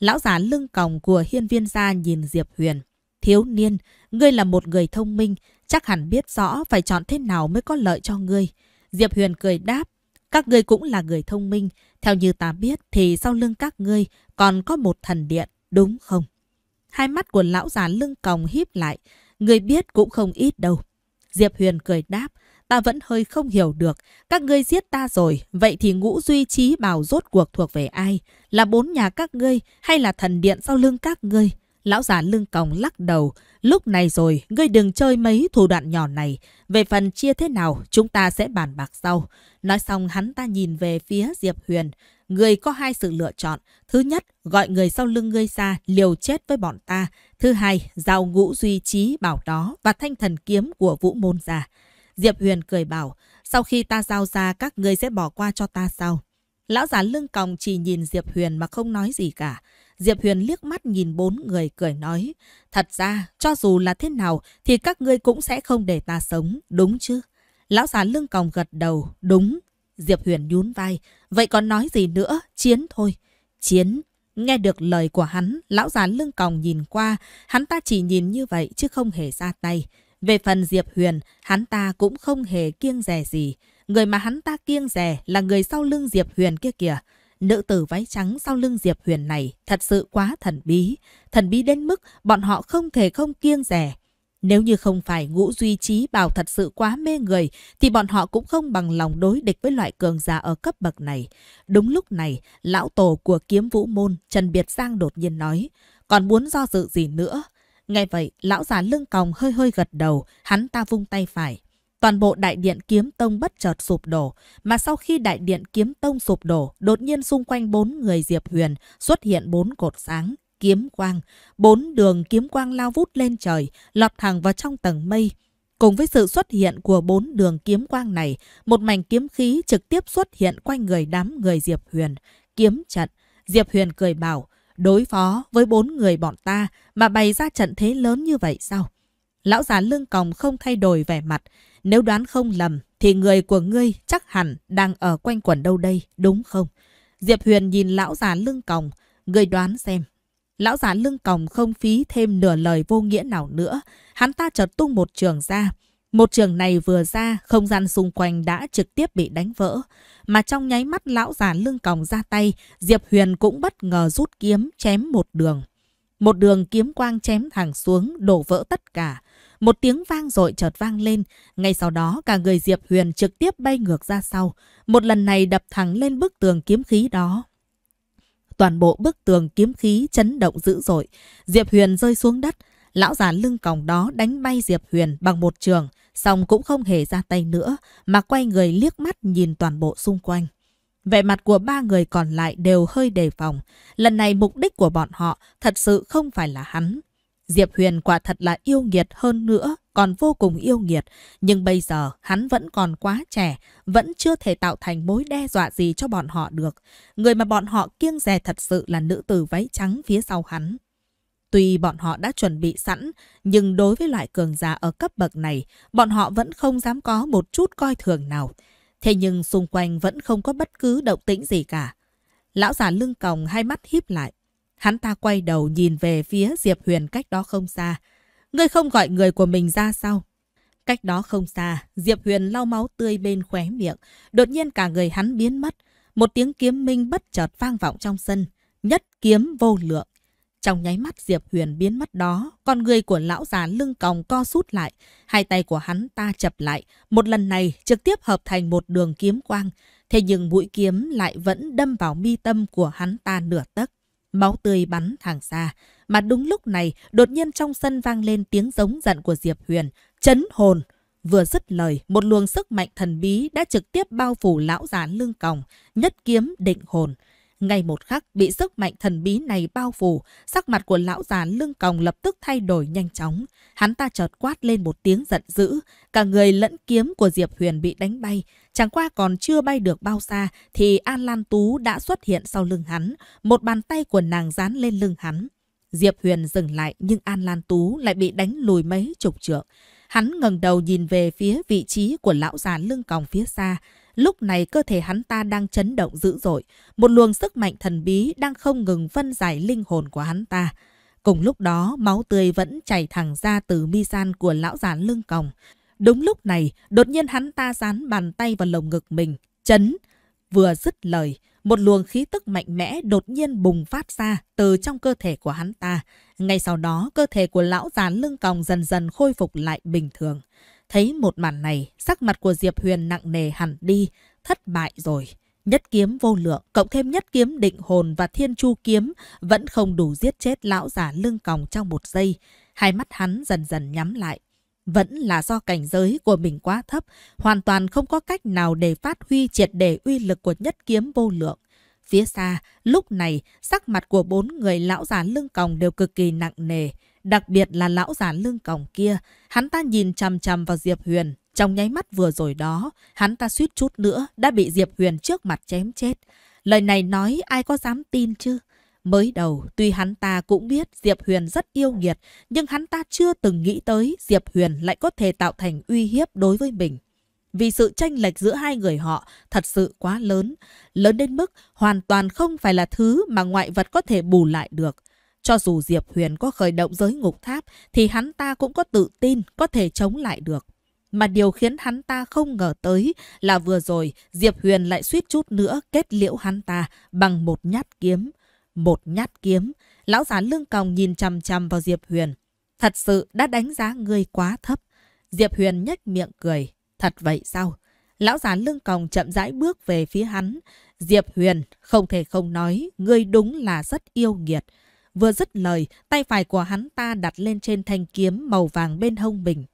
Lão già lưng còng của hiên viên gia nhìn Diệp Huyền. Thiếu niên, ngươi là một người thông minh, chắc hẳn biết rõ phải chọn thế nào mới có lợi cho ngươi. Diệp Huyền cười đáp, các ngươi cũng là người thông minh, theo như ta biết thì sau lưng các ngươi còn có một thần điện, đúng không? Hai mắt của lão già lưng còng híp lại, người biết cũng không ít đâu. Diệp Huyền cười đáp, ta vẫn hơi không hiểu được. Các ngươi giết ta rồi, vậy thì ngũ duy trí bảo rốt cuộc thuộc về ai? Là bốn nhà các ngươi hay là thần điện sau lưng các ngươi? Lão già lưng còng lắc đầu. Lúc này rồi, ngươi đừng chơi mấy thủ đoạn nhỏ này. Về phần chia thế nào, chúng ta sẽ bàn bạc sau. Nói xong hắn ta nhìn về phía Diệp Huyền người có hai sự lựa chọn. Thứ nhất, gọi người sau lưng ngươi ra, liều chết với bọn ta. Thứ hai, giao ngũ duy trí bảo đó và thanh thần kiếm của vũ môn ra Diệp Huyền cười bảo, sau khi ta giao ra các ngươi sẽ bỏ qua cho ta sao? Lão già lưng còng chỉ nhìn Diệp Huyền mà không nói gì cả. Diệp Huyền liếc mắt nhìn bốn người cười nói, thật ra cho dù là thế nào thì các ngươi cũng sẽ không để ta sống, đúng chứ? Lão già lưng còng gật đầu, đúng, Diệp Huyền nhún vai. Vậy còn nói gì nữa? Chiến thôi. Chiến. Nghe được lời của hắn, lão già lưng còng nhìn qua. Hắn ta chỉ nhìn như vậy chứ không hề ra tay. Về phần Diệp Huyền, hắn ta cũng không hề kiêng rè gì. Người mà hắn ta kiêng rè là người sau lưng Diệp Huyền kia kìa. Nữ tử váy trắng sau lưng Diệp Huyền này thật sự quá thần bí. Thần bí đến mức bọn họ không thể không kiêng rè. Nếu như không phải ngũ duy trí bào thật sự quá mê người, thì bọn họ cũng không bằng lòng đối địch với loại cường giả ở cấp bậc này. Đúng lúc này, lão tổ của kiếm vũ môn Trần Biệt Giang đột nhiên nói, còn muốn do dự gì nữa? Nghe vậy, lão già lưng còng hơi hơi gật đầu, hắn ta vung tay phải. Toàn bộ đại điện kiếm tông bất chợt sụp đổ, mà sau khi đại điện kiếm tông sụp đổ, đột nhiên xung quanh bốn người Diệp Huyền xuất hiện bốn cột sáng, kiếm quang. Bốn đường kiếm quang lao vút lên trời, lọt thẳng vào trong tầng mây. Cùng với sự xuất hiện của bốn đường kiếm quang này, một mảnh kiếm khí trực tiếp xuất hiện quanh người đám người Diệp Huyền. Kiếm trận, Diệp Huyền cười bảo, đối phó với bốn người bọn ta mà bày ra trận thế lớn như vậy sao? Lão già lưng còng không thay đổi vẻ mặt. Nếu đoán không lầm, thì người của ngươi chắc hẳn đang ở quanh quẩn đâu đây, đúng không? Diệp Huyền nhìn lão già lưng còng. Ngươi đoán xem Lão già lưng còng không phí thêm nửa lời vô nghĩa nào nữa. Hắn ta chợt tung một trường ra. Một trường này vừa ra, không gian xung quanh đã trực tiếp bị đánh vỡ. Mà trong nháy mắt lão già lưng còng ra tay, Diệp Huyền cũng bất ngờ rút kiếm chém một đường. Một đường kiếm quang chém thẳng xuống, đổ vỡ tất cả. Một tiếng vang dội chợt vang lên, ngay sau đó cả người Diệp Huyền trực tiếp bay ngược ra sau, một lần này đập thẳng lên bức tường kiếm khí đó toàn bộ bức tường kiếm khí chấn động dữ dội. Diệp Huyền rơi xuống đất, lão già lưng còng đó đánh bay Diệp Huyền bằng một trường, xong cũng không hề ra tay nữa, mà quay người liếc mắt nhìn toàn bộ xung quanh. Vẻ mặt của ba người còn lại đều hơi đề phòng. Lần này mục đích của bọn họ thật sự không phải là hắn. Diệp Huyền quả thật là yêu nghiệt hơn nữa còn vô cùng yêu nghiệt, nhưng bây giờ hắn vẫn còn quá trẻ, vẫn chưa thể tạo thành mối đe dọa gì cho bọn họ được. Người mà bọn họ kiêng dè thật sự là nữ tử váy trắng phía sau hắn. Tuy bọn họ đã chuẩn bị sẵn, nhưng đối với loại cường giả ở cấp bậc này, bọn họ vẫn không dám có một chút coi thường nào. Thế nhưng xung quanh vẫn không có bất cứ động tĩnh gì cả. Lão già lưng còng hai mắt híp lại. Hắn ta quay đầu nhìn về phía Diệp Huyền cách đó không xa. Ngươi không gọi người của mình ra sao? Cách đó không xa, Diệp Huyền lau máu tươi bên khóe miệng. Đột nhiên cả người hắn biến mất. Một tiếng kiếm minh bất chợt vang vọng trong sân. Nhất kiếm vô lượng. Trong nháy mắt Diệp Huyền biến mất đó, con người của lão già lưng còng co sút lại. Hai tay của hắn ta chập lại. Một lần này trực tiếp hợp thành một đường kiếm quang. Thế nhưng mũi kiếm lại vẫn đâm vào mi tâm của hắn ta nửa tấc. Máu tươi bắn thẳng xa. Mà đúng lúc này, đột nhiên trong sân vang lên tiếng giống giận của Diệp Huyền. Chấn hồn! Vừa dứt lời, một luồng sức mạnh thần bí đã trực tiếp bao phủ lão già lưng còng, nhất kiếm định hồn. Ngay một khắc bị sức mạnh thần bí này bao phủ, sắc mặt của lão già lưng còng lập tức thay đổi nhanh chóng. Hắn ta chợt quát lên một tiếng giận dữ, cả người lẫn kiếm của Diệp Huyền bị đánh bay. Chẳng qua còn chưa bay được bao xa thì An Lan Tú đã xuất hiện sau lưng hắn, một bàn tay của nàng dán lên lưng hắn. Diệp Huyền dừng lại nhưng An Lan Tú lại bị đánh lùi mấy chục trượng. Hắn ngẩng đầu nhìn về phía vị trí của lão già lưng còng phía xa. Lúc này cơ thể hắn ta đang chấn động dữ dội. Một luồng sức mạnh thần bí đang không ngừng phân giải linh hồn của hắn ta. Cùng lúc đó, máu tươi vẫn chảy thẳng ra từ mi san của lão già lưng còng. Đúng lúc này, đột nhiên hắn ta dán bàn tay vào lồng ngực mình. Chấn! Vừa dứt lời, một luồng khí tức mạnh mẽ đột nhiên bùng phát ra từ trong cơ thể của hắn ta. Ngay sau đó, cơ thể của lão già lưng còng dần dần khôi phục lại bình thường. Thấy một màn này, sắc mặt của Diệp Huyền nặng nề hẳn đi, thất bại rồi. Nhất kiếm vô lượng, cộng thêm nhất kiếm định hồn và thiên chu kiếm vẫn không đủ giết chết lão già lưng còng trong một giây. Hai mắt hắn dần dần nhắm lại, vẫn là do cảnh giới của mình quá thấp, hoàn toàn không có cách nào để phát huy triệt để uy lực của nhất kiếm vô lượng. Phía xa, lúc này, sắc mặt của bốn người lão già lưng còng đều cực kỳ nặng nề, đặc biệt là lão già lưng còng kia. Hắn ta nhìn chằm chằm vào Diệp Huyền, trong nháy mắt vừa rồi đó, hắn ta suýt chút nữa đã bị Diệp Huyền trước mặt chém chết. Lời này nói ai có dám tin chứ? Mới đầu, tuy hắn ta cũng biết Diệp Huyền rất yêu nghiệt, nhưng hắn ta chưa từng nghĩ tới Diệp Huyền lại có thể tạo thành uy hiếp đối với mình. Vì sự tranh lệch giữa hai người họ thật sự quá lớn, lớn đến mức hoàn toàn không phải là thứ mà ngoại vật có thể bù lại được. Cho dù Diệp Huyền có khởi động giới ngục tháp thì hắn ta cũng có tự tin có thể chống lại được. Mà điều khiến hắn ta không ngờ tới là vừa rồi Diệp Huyền lại suýt chút nữa kết liễu hắn ta bằng một nhát kiếm một nhát kiếm. Lão già lưng còng nhìn chằm chằm vào Diệp Huyền. Thật sự đã đánh giá ngươi quá thấp. Diệp Huyền nhếch miệng cười. Thật vậy sao? Lão già lưng còng chậm rãi bước về phía hắn. Diệp Huyền, không thể không nói, ngươi đúng là rất yêu nghiệt. Vừa dứt lời, tay phải của hắn ta đặt lên trên thanh kiếm màu vàng bên hông mình.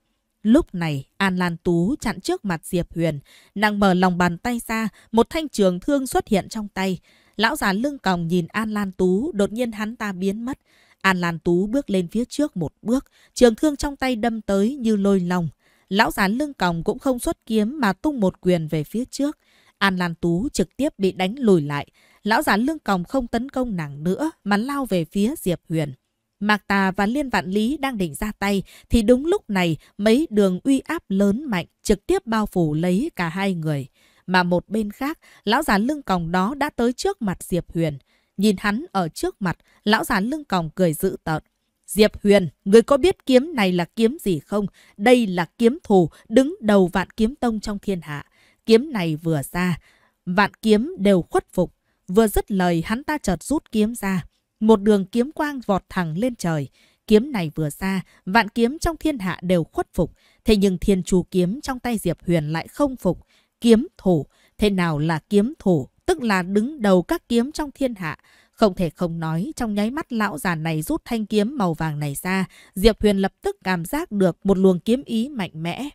Lúc này, An Lan Tú chặn trước mặt Diệp Huyền. Nàng mở lòng bàn tay ra, một thanh trường thương xuất hiện trong tay. Lão già lưng còng nhìn An Lan Tú, đột nhiên hắn ta biến mất. An Lan Tú bước lên phía trước một bước, trường thương trong tay đâm tới như lôi lòng. Lão già lưng còng cũng không xuất kiếm mà tung một quyền về phía trước. An Lan Tú trực tiếp bị đánh lùi lại. Lão già lưng còng không tấn công nàng nữa mà lao về phía Diệp Huyền. Mạc Tà và Liên Vạn Lý đang định ra tay thì đúng lúc này mấy đường uy áp lớn mạnh trực tiếp bao phủ lấy cả hai người mà một bên khác, lão già lưng còng đó đã tới trước mặt Diệp Huyền. Nhìn hắn ở trước mặt, lão già lưng còng cười dữ tợn. Diệp Huyền, người có biết kiếm này là kiếm gì không? Đây là kiếm thù, đứng đầu vạn kiếm tông trong thiên hạ. Kiếm này vừa ra, vạn kiếm đều khuất phục. Vừa dứt lời, hắn ta chợt rút kiếm ra. Một đường kiếm quang vọt thẳng lên trời. Kiếm này vừa ra, vạn kiếm trong thiên hạ đều khuất phục. Thế nhưng thiên chủ kiếm trong tay Diệp Huyền lại không phục kiếm thủ. Thế nào là kiếm thủ? Tức là đứng đầu các kiếm trong thiên hạ. Không thể không nói, trong nháy mắt lão già này rút thanh kiếm màu vàng này ra, Diệp Huyền lập tức cảm giác được một luồng kiếm ý mạnh mẽ.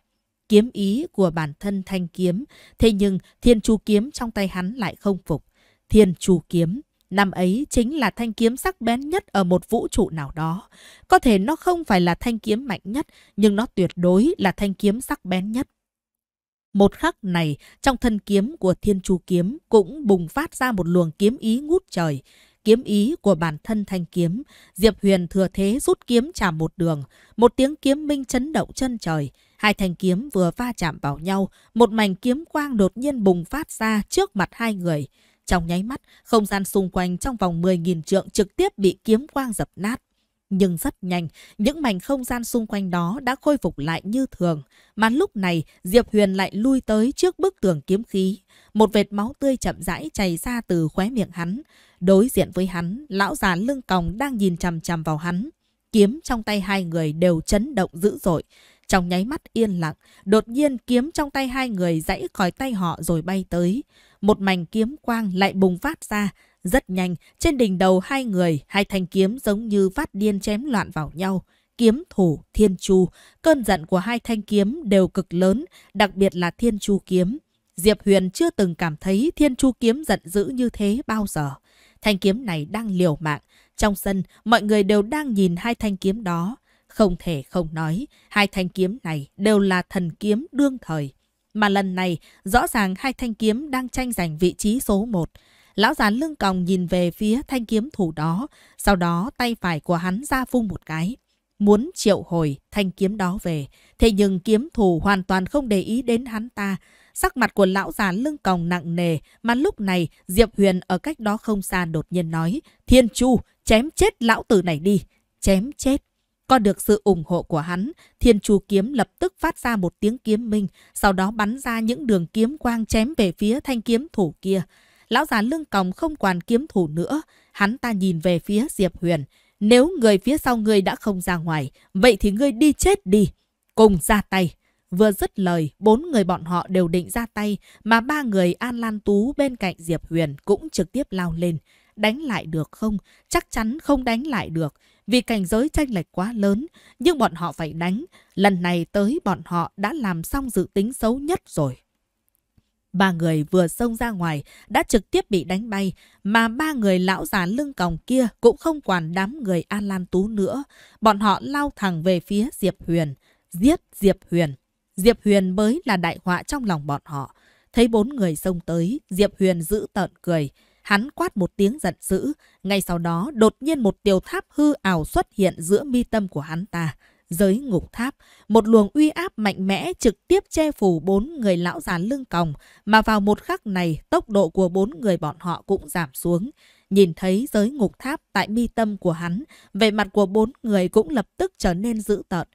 Kiếm ý của bản thân thanh kiếm, thế nhưng thiên chu kiếm trong tay hắn lại không phục. Thiên chu kiếm, năm ấy chính là thanh kiếm sắc bén nhất ở một vũ trụ nào đó. Có thể nó không phải là thanh kiếm mạnh nhất, nhưng nó tuyệt đối là thanh kiếm sắc bén nhất. Một khắc này, trong thân kiếm của Thiên Chu Kiếm cũng bùng phát ra một luồng kiếm ý ngút trời. Kiếm ý của bản thân thanh kiếm, Diệp Huyền thừa thế rút kiếm chạm một đường, một tiếng kiếm minh chấn động chân trời. Hai thanh kiếm vừa va chạm vào nhau, một mảnh kiếm quang đột nhiên bùng phát ra trước mặt hai người. Trong nháy mắt, không gian xung quanh trong vòng 10.000 trượng trực tiếp bị kiếm quang dập nát. Nhưng rất nhanh, những mảnh không gian xung quanh đó đã khôi phục lại như thường. Mà lúc này, Diệp Huyền lại lui tới trước bức tường kiếm khí. Một vệt máu tươi chậm rãi chảy ra từ khóe miệng hắn. Đối diện với hắn, lão già lưng còng đang nhìn chằm chằm vào hắn. Kiếm trong tay hai người đều chấn động dữ dội. Trong nháy mắt yên lặng, đột nhiên kiếm trong tay hai người dãy khỏi tay họ rồi bay tới. Một mảnh kiếm quang lại bùng phát ra, rất nhanh, trên đỉnh đầu hai người, hai thanh kiếm giống như phát điên chém loạn vào nhau. Kiếm thủ, thiên chu, cơn giận của hai thanh kiếm đều cực lớn, đặc biệt là thiên chu kiếm. Diệp Huyền chưa từng cảm thấy thiên chu kiếm giận dữ như thế bao giờ. Thanh kiếm này đang liều mạng. Trong sân, mọi người đều đang nhìn hai thanh kiếm đó. Không thể không nói, hai thanh kiếm này đều là thần kiếm đương thời. Mà lần này, rõ ràng hai thanh kiếm đang tranh giành vị trí số một Lão già lưng còng nhìn về phía thanh kiếm thủ đó, sau đó tay phải của hắn ra phung một cái. Muốn triệu hồi thanh kiếm đó về, thế nhưng kiếm thủ hoàn toàn không để ý đến hắn ta. Sắc mặt của lão già lưng còng nặng nề, mà lúc này Diệp Huyền ở cách đó không xa đột nhiên nói, Thiên Chu, chém chết lão tử này đi, chém chết. Có được sự ủng hộ của hắn, thiên chu kiếm lập tức phát ra một tiếng kiếm minh, sau đó bắn ra những đường kiếm quang chém về phía thanh kiếm thủ kia lão già lưng còng không quản kiếm thủ nữa. Hắn ta nhìn về phía Diệp Huyền. Nếu người phía sau ngươi đã không ra ngoài, vậy thì ngươi đi chết đi. Cùng ra tay. Vừa dứt lời, bốn người bọn họ đều định ra tay, mà ba người An Lan Tú bên cạnh Diệp Huyền cũng trực tiếp lao lên. Đánh lại được không? Chắc chắn không đánh lại được, vì cảnh giới tranh lệch quá lớn, nhưng bọn họ phải đánh. Lần này tới bọn họ đã làm xong dự tính xấu nhất rồi. Ba người vừa xông ra ngoài đã trực tiếp bị đánh bay, mà ba người lão già lưng còng kia cũng không quản đám người An Lan Tú nữa. Bọn họ lao thẳng về phía Diệp Huyền, giết Diệp Huyền. Diệp Huyền mới là đại họa trong lòng bọn họ. Thấy bốn người xông tới, Diệp Huyền giữ tợn cười. Hắn quát một tiếng giận dữ, ngay sau đó đột nhiên một tiểu tháp hư ảo xuất hiện giữa mi tâm của hắn ta. Dưới ngục tháp, một luồng uy áp mạnh mẽ trực tiếp che phủ bốn người lão già lưng còng, mà vào một khắc này tốc độ của bốn người bọn họ cũng giảm xuống. Nhìn thấy giới ngục tháp tại mi tâm của hắn, vẻ mặt của bốn người cũng lập tức trở nên dữ tợn.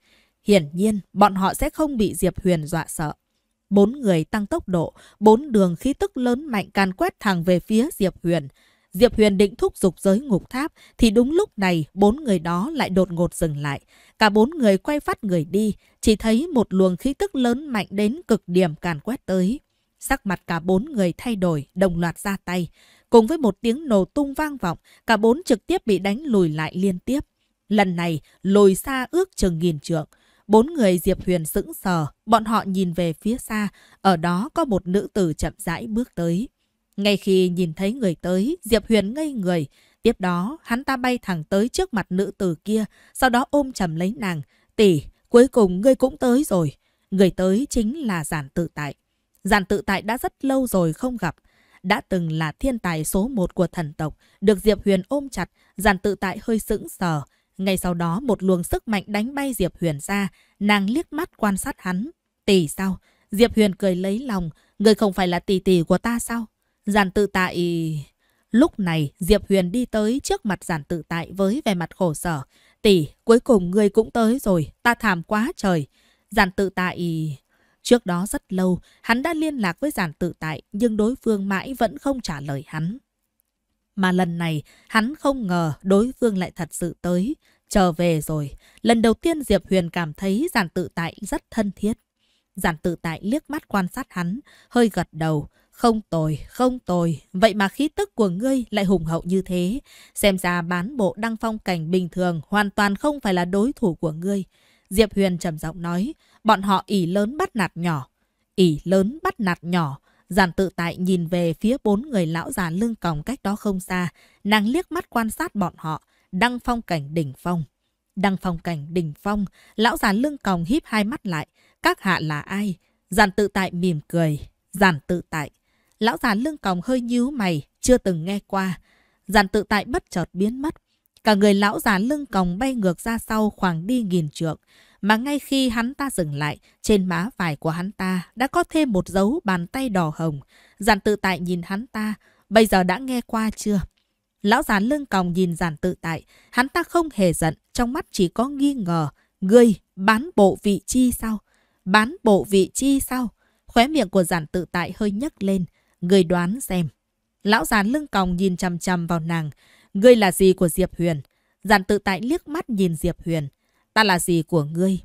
Hiển nhiên, bọn họ sẽ không bị Diệp Huyền dọa sợ. Bốn người tăng tốc độ, bốn đường khí tức lớn mạnh càn quét thẳng về phía Diệp Huyền. Diệp Huyền định thúc giục giới ngục tháp thì đúng lúc này bốn người đó lại đột ngột dừng lại. Cả bốn người quay phát người đi, chỉ thấy một luồng khí tức lớn mạnh đến cực điểm càn quét tới. Sắc mặt cả bốn người thay đổi, đồng loạt ra tay. Cùng với một tiếng nổ tung vang vọng, cả bốn trực tiếp bị đánh lùi lại liên tiếp. Lần này, lùi xa ước chừng nghìn trượng. Bốn người Diệp Huyền sững sờ, bọn họ nhìn về phía xa, ở đó có một nữ tử chậm rãi bước tới. Ngay khi nhìn thấy người tới, Diệp Huyền ngây người. Tiếp đó, hắn ta bay thẳng tới trước mặt nữ tử kia, sau đó ôm chầm lấy nàng. Tỷ, cuối cùng ngươi cũng tới rồi. Người tới chính là Giản Tự Tại. Giản Tự Tại đã rất lâu rồi không gặp. Đã từng là thiên tài số một của thần tộc, được Diệp Huyền ôm chặt, Giản Tự Tại hơi sững sờ. Ngay sau đó một luồng sức mạnh đánh bay Diệp Huyền ra, nàng liếc mắt quan sát hắn. Tỷ sao? Diệp Huyền cười lấy lòng, Ngươi không phải là tỷ tỷ của ta sao? Giản tự tại... Lúc này Diệp Huyền đi tới trước mặt giản tự tại với vẻ mặt khổ sở. Tỷ, cuối cùng ngươi cũng tới rồi, ta thảm quá trời. Giản tự tại... Trước đó rất lâu, hắn đã liên lạc với giản tự tại nhưng đối phương mãi vẫn không trả lời hắn. Mà lần này, hắn không ngờ đối phương lại thật sự tới. Trở về rồi, lần đầu tiên Diệp Huyền cảm thấy giản tự tại rất thân thiết. Giản tự tại liếc mắt quan sát hắn, hơi gật đầu. Không tồi, không tồi, vậy mà khí tức của ngươi lại hùng hậu như thế. Xem ra bán bộ đăng phong cảnh bình thường hoàn toàn không phải là đối thủ của ngươi. Diệp Huyền trầm giọng nói, bọn họ ỉ lớn bắt nạt nhỏ. ỉ lớn bắt nạt nhỏ. Giản tự tại nhìn về phía bốn người lão già lưng còng cách đó không xa. Nàng liếc mắt quan sát bọn họ, đăng phong cảnh đỉnh phong. Đăng phong cảnh đỉnh phong, lão già lưng còng híp hai mắt lại. Các hạ là ai? Giản tự tại mỉm cười. Giản tự tại. Lão già lưng còng hơi nhíu mày, chưa từng nghe qua. Giàn tự tại bất chợt biến mất. Cả người lão già lưng còng bay ngược ra sau khoảng đi nghìn trượng. Mà ngay khi hắn ta dừng lại, trên má phải của hắn ta đã có thêm một dấu bàn tay đỏ hồng. Giàn tự tại nhìn hắn ta, bây giờ đã nghe qua chưa? Lão già lưng còng nhìn giàn tự tại, hắn ta không hề giận, trong mắt chỉ có nghi ngờ. Ngươi, bán bộ vị chi sao? Bán bộ vị chi sao? Khóe miệng của giản tự tại hơi nhấc lên, Người đoán xem. Lão già lưng còng nhìn chằm chằm vào nàng. Ngươi là gì của Diệp Huyền? Giàn tự tại liếc mắt nhìn Diệp Huyền. Ta là gì của ngươi?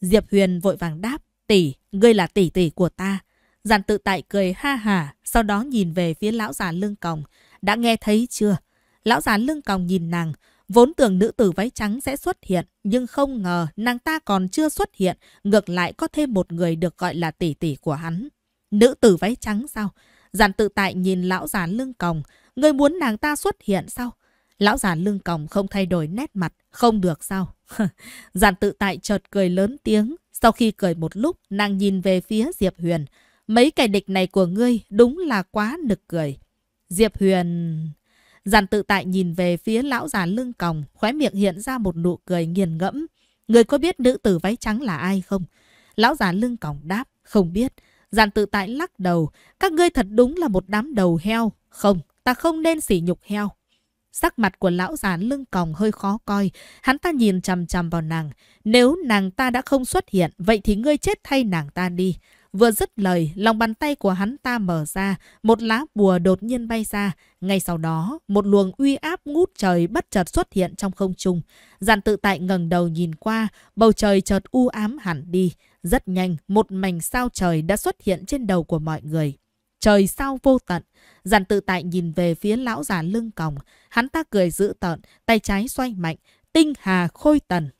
Diệp Huyền vội vàng đáp. Tỷ, ngươi là tỷ tỷ của ta. Giàn tự tại cười ha hả, sau đó nhìn về phía lão già lưng còng. Đã nghe thấy chưa? Lão già lưng còng nhìn nàng. Vốn tưởng nữ tử váy trắng sẽ xuất hiện, nhưng không ngờ nàng ta còn chưa xuất hiện, ngược lại có thêm một người được gọi là tỷ tỷ của hắn. Nữ tử váy trắng sao? Giản tự tại nhìn lão già lưng còng. Người muốn nàng ta xuất hiện sao? Lão già lưng còng không thay đổi nét mặt. Không được sao? giản tự tại chợt cười lớn tiếng. Sau khi cười một lúc, nàng nhìn về phía Diệp Huyền. Mấy cái địch này của ngươi đúng là quá nực cười. Diệp Huyền... Giản tự tại nhìn về phía lão già lưng còng, khóe miệng hiện ra một nụ cười nghiền ngẫm. Người có biết nữ tử váy trắng là ai không? Lão già lưng còng đáp, không biết. Giàn tự tại lắc đầu, các ngươi thật đúng là một đám đầu heo. Không, ta không nên sỉ nhục heo. Sắc mặt của lão già lưng còng hơi khó coi, hắn ta nhìn chằm chằm vào nàng. Nếu nàng ta đã không xuất hiện, vậy thì ngươi chết thay nàng ta đi. Vừa dứt lời, lòng bàn tay của hắn ta mở ra, một lá bùa đột nhiên bay ra. Ngay sau đó, một luồng uy áp ngút trời bất chợt xuất hiện trong không trung. Giàn tự tại ngẩng đầu nhìn qua, bầu trời chợt u ám hẳn đi. Rất nhanh, một mảnh sao trời đã xuất hiện trên đầu của mọi người. Trời sao vô tận. Giản tự tại nhìn về phía lão già lưng còng. Hắn ta cười dữ tợn, tay trái xoay mạnh. Tinh hà khôi tần.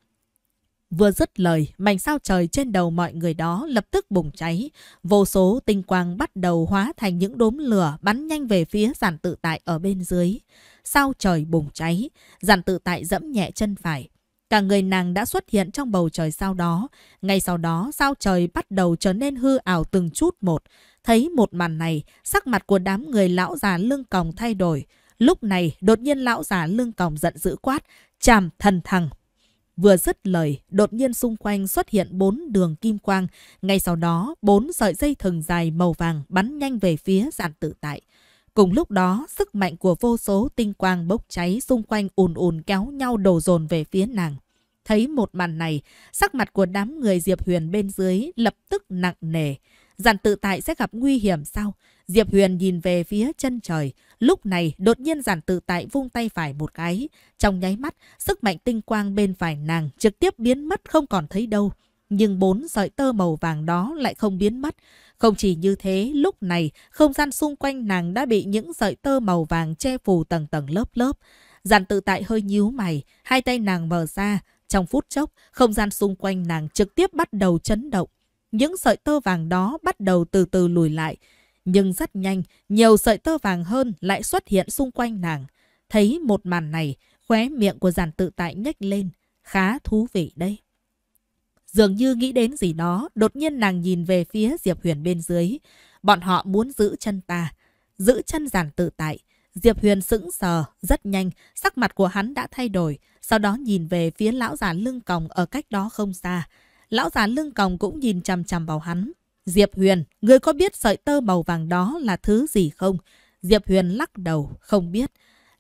Vừa dứt lời, mảnh sao trời trên đầu mọi người đó lập tức bùng cháy. Vô số tinh quang bắt đầu hóa thành những đốm lửa bắn nhanh về phía giản tự tại ở bên dưới. Sao trời bùng cháy, giản tự tại dẫm nhẹ chân phải. Cả người nàng đã xuất hiện trong bầu trời sau đó. Ngay sau đó, sao trời bắt đầu trở nên hư ảo từng chút một. Thấy một màn này, sắc mặt của đám người lão già lưng còng thay đổi. Lúc này, đột nhiên lão già lưng còng giận dữ quát, chàm thần thằng. Vừa dứt lời, đột nhiên xung quanh xuất hiện bốn đường kim quang. Ngay sau đó, bốn sợi dây thừng dài màu vàng bắn nhanh về phía giản tự tại. Cùng lúc đó, sức mạnh của vô số tinh quang bốc cháy xung quanh ùn ùn kéo nhau đổ dồn về phía nàng. Thấy một màn này, sắc mặt của đám người Diệp Huyền bên dưới lập tức nặng nề. Giản tự tại sẽ gặp nguy hiểm sao? Diệp Huyền nhìn về phía chân trời. Lúc này, đột nhiên giản tự tại vung tay phải một cái. Trong nháy mắt, sức mạnh tinh quang bên phải nàng trực tiếp biến mất không còn thấy đâu. Nhưng bốn sợi tơ màu vàng đó lại không biến mất. Không chỉ như thế, lúc này không gian xung quanh nàng đã bị những sợi tơ màu vàng che phủ tầng tầng lớp lớp. Giàn tự tại hơi nhíu mày, hai tay nàng mở ra. Trong phút chốc, không gian xung quanh nàng trực tiếp bắt đầu chấn động. Những sợi tơ vàng đó bắt đầu từ từ lùi lại. Nhưng rất nhanh, nhiều sợi tơ vàng hơn lại xuất hiện xung quanh nàng. Thấy một màn này, khóe miệng của giàn tự tại nhếch lên. Khá thú vị đấy. Dường như nghĩ đến gì đó, đột nhiên nàng nhìn về phía Diệp Huyền bên dưới. Bọn họ muốn giữ chân ta, giữ chân giản tự tại. Diệp Huyền sững sờ, rất nhanh, sắc mặt của hắn đã thay đổi, sau đó nhìn về phía lão già lưng còng ở cách đó không xa. Lão già lưng còng cũng nhìn chằm chằm vào hắn. Diệp Huyền, người có biết sợi tơ màu vàng đó là thứ gì không? Diệp Huyền lắc đầu, không biết.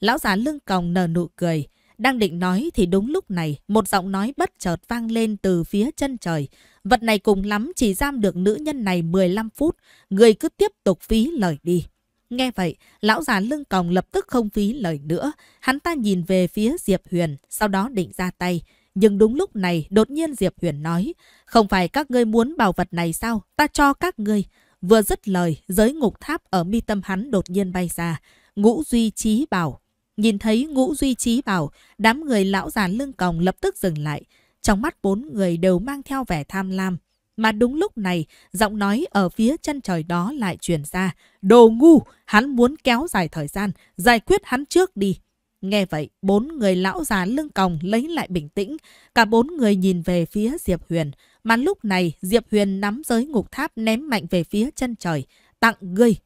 Lão già lưng còng nở nụ cười. Đang định nói thì đúng lúc này, một giọng nói bất chợt vang lên từ phía chân trời. Vật này cùng lắm chỉ giam được nữ nhân này 15 phút, người cứ tiếp tục phí lời đi. Nghe vậy, lão già lưng còng lập tức không phí lời nữa. Hắn ta nhìn về phía Diệp Huyền, sau đó định ra tay. Nhưng đúng lúc này, đột nhiên Diệp Huyền nói, không phải các ngươi muốn bảo vật này sao, ta cho các ngươi. Vừa dứt lời, giới ngục tháp ở mi tâm hắn đột nhiên bay ra. Ngũ duy trí bảo, Nhìn thấy ngũ duy trí bảo đám người lão già lưng còng lập tức dừng lại. Trong mắt bốn người đều mang theo vẻ tham lam. Mà đúng lúc này, giọng nói ở phía chân trời đó lại truyền ra. Đồ ngu, hắn muốn kéo dài thời gian, giải quyết hắn trước đi. Nghe vậy, bốn người lão già lưng còng lấy lại bình tĩnh. Cả bốn người nhìn về phía Diệp Huyền. Mà lúc này, Diệp Huyền nắm giới ngục tháp ném mạnh về phía chân trời. Tặng ngươi,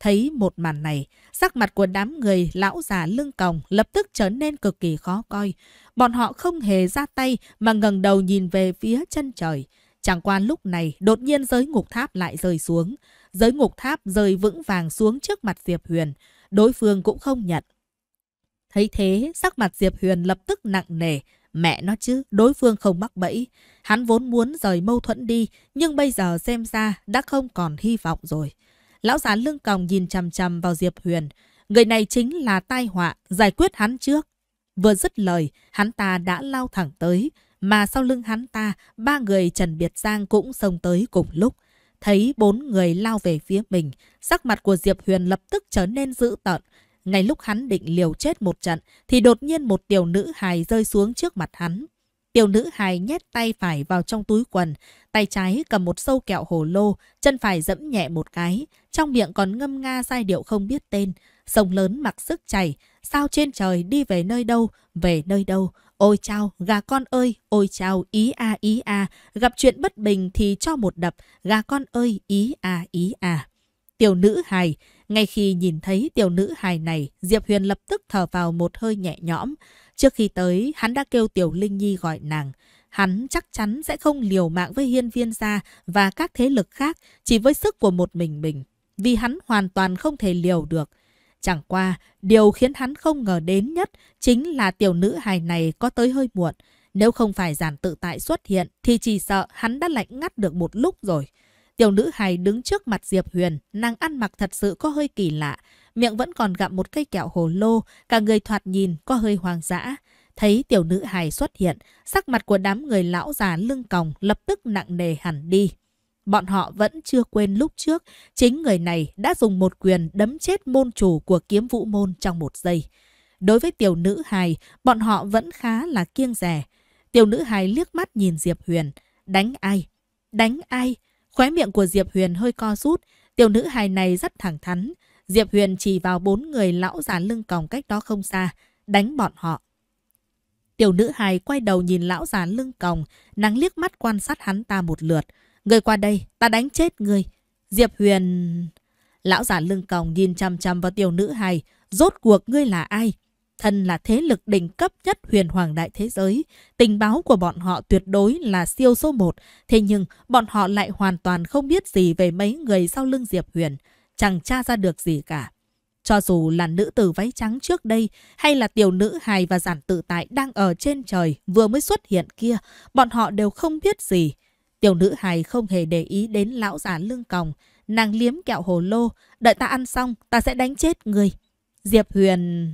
Thấy một màn này, sắc mặt của đám người lão già lưng còng lập tức trở nên cực kỳ khó coi. Bọn họ không hề ra tay mà ngẩng đầu nhìn về phía chân trời. Chẳng qua lúc này, đột nhiên giới ngục tháp lại rơi xuống. Giới ngục tháp rơi vững vàng xuống trước mặt Diệp Huyền. Đối phương cũng không nhận. Thấy thế, sắc mặt Diệp Huyền lập tức nặng nề. Mẹ nó chứ, đối phương không mắc bẫy. Hắn vốn muốn rời mâu thuẫn đi, nhưng bây giờ xem ra đã không còn hy vọng rồi. Lão già lưng còng nhìn chằm chằm vào Diệp Huyền. Người này chính là tai họa, giải quyết hắn trước. Vừa dứt lời, hắn ta đã lao thẳng tới. Mà sau lưng hắn ta, ba người Trần Biệt Giang cũng xông tới cùng lúc. Thấy bốn người lao về phía mình, sắc mặt của Diệp Huyền lập tức trở nên dữ tợn. Ngay lúc hắn định liều chết một trận, thì đột nhiên một tiểu nữ hài rơi xuống trước mặt hắn. Tiểu nữ hài nhét tay phải vào trong túi quần, tay trái cầm một sâu kẹo hồ lô, chân phải dẫm nhẹ một cái, trong miệng còn ngâm nga giai điệu không biết tên. Sông lớn mặc sức chảy, sao trên trời đi về nơi đâu, về nơi đâu. Ôi chao, gà con ơi, ôi chao, ý a ý a, gặp chuyện bất bình thì cho một đập, gà con ơi, ý a ý a. Tiểu nữ hài, ngay khi nhìn thấy tiểu nữ hài này, Diệp Huyền lập tức thở vào một hơi nhẹ nhõm. Trước khi tới, hắn đã kêu Tiểu Linh Nhi gọi nàng. Hắn chắc chắn sẽ không liều mạng với hiên viên gia và các thế lực khác chỉ với sức của một mình mình, vì hắn hoàn toàn không thể liều được. Chẳng qua, điều khiến hắn không ngờ đến nhất chính là tiểu nữ hài này có tới hơi muộn. Nếu không phải giản tự tại xuất hiện thì chỉ sợ hắn đã lạnh ngắt được một lúc rồi. Tiểu nữ hài đứng trước mặt Diệp Huyền, nàng ăn mặc thật sự có hơi kỳ lạ miệng vẫn còn gặm một cây kẹo hồ lô, cả người thoạt nhìn có hơi hoang dã. Thấy tiểu nữ hài xuất hiện, sắc mặt của đám người lão già lưng còng lập tức nặng nề hẳn đi. Bọn họ vẫn chưa quên lúc trước, chính người này đã dùng một quyền đấm chết môn chủ của kiếm vũ môn trong một giây. Đối với tiểu nữ hài, bọn họ vẫn khá là kiêng rẻ. Tiểu nữ hài liếc mắt nhìn Diệp Huyền. Đánh ai? Đánh ai? Khóe miệng của Diệp Huyền hơi co rút. Tiểu nữ hài này rất thẳng thắn. Diệp Huyền chỉ vào bốn người lão già lưng còng cách đó không xa, đánh bọn họ. Tiểu nữ hài quay đầu nhìn lão già lưng còng, nắng liếc mắt quan sát hắn ta một lượt. Người qua đây, ta đánh chết người. Diệp Huyền... Lão già lưng còng nhìn chăm chăm vào tiểu nữ hài. Rốt cuộc ngươi là ai? Thân là thế lực đỉnh cấp nhất huyền hoàng đại thế giới. Tình báo của bọn họ tuyệt đối là siêu số một. Thế nhưng, bọn họ lại hoàn toàn không biết gì về mấy người sau lưng Diệp Huyền chẳng tra ra được gì cả. Cho dù là nữ tử váy trắng trước đây hay là tiểu nữ hài và giản tự tại đang ở trên trời vừa mới xuất hiện kia, bọn họ đều không biết gì. Tiểu nữ hài không hề để ý đến lão giả lưng còng, nàng liếm kẹo hồ lô, đợi ta ăn xong, ta sẽ đánh chết người. Diệp Huyền...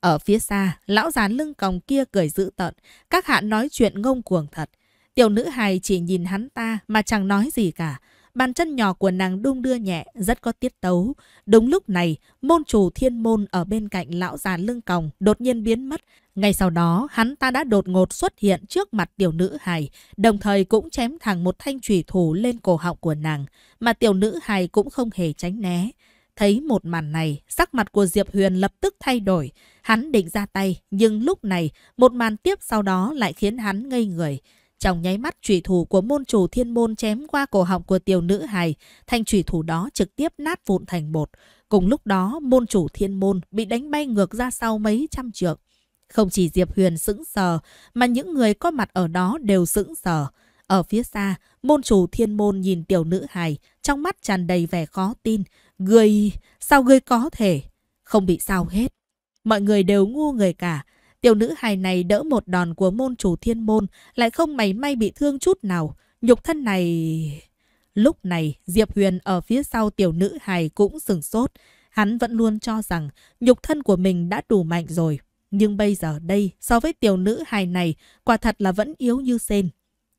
Ở phía xa, lão già lưng còng kia cười dữ tợn, các hạ nói chuyện ngông cuồng thật. Tiểu nữ hài chỉ nhìn hắn ta mà chẳng nói gì cả, Bàn chân nhỏ của nàng đung đưa nhẹ, rất có tiết tấu. Đúng lúc này, môn chủ thiên môn ở bên cạnh lão già lưng còng đột nhiên biến mất. Ngay sau đó, hắn ta đã đột ngột xuất hiện trước mặt tiểu nữ hài, đồng thời cũng chém thẳng một thanh trùy thủ lên cổ họng của nàng, mà tiểu nữ hài cũng không hề tránh né. Thấy một màn này, sắc mặt của Diệp Huyền lập tức thay đổi. Hắn định ra tay, nhưng lúc này, một màn tiếp sau đó lại khiến hắn ngây người. Trong nháy mắt trùy thủ của môn chủ thiên môn chém qua cổ họng của tiểu nữ hài, thanh trùy thủ đó trực tiếp nát vụn thành bột. Cùng lúc đó, môn chủ thiên môn bị đánh bay ngược ra sau mấy trăm trượng. Không chỉ Diệp Huyền sững sờ, mà những người có mặt ở đó đều sững sờ. Ở phía xa, môn chủ thiên môn nhìn tiểu nữ hài, trong mắt tràn đầy vẻ khó tin. người sao ngươi có thể? Không bị sao hết. Mọi người đều ngu người cả, Tiểu nữ hài này đỡ một đòn của môn chủ thiên môn, lại không mảy may bị thương chút nào. Nhục thân này... Lúc này, Diệp Huyền ở phía sau tiểu nữ hài cũng sừng sốt. Hắn vẫn luôn cho rằng nhục thân của mình đã đủ mạnh rồi. Nhưng bây giờ đây, so với tiểu nữ hài này, quả thật là vẫn yếu như sen.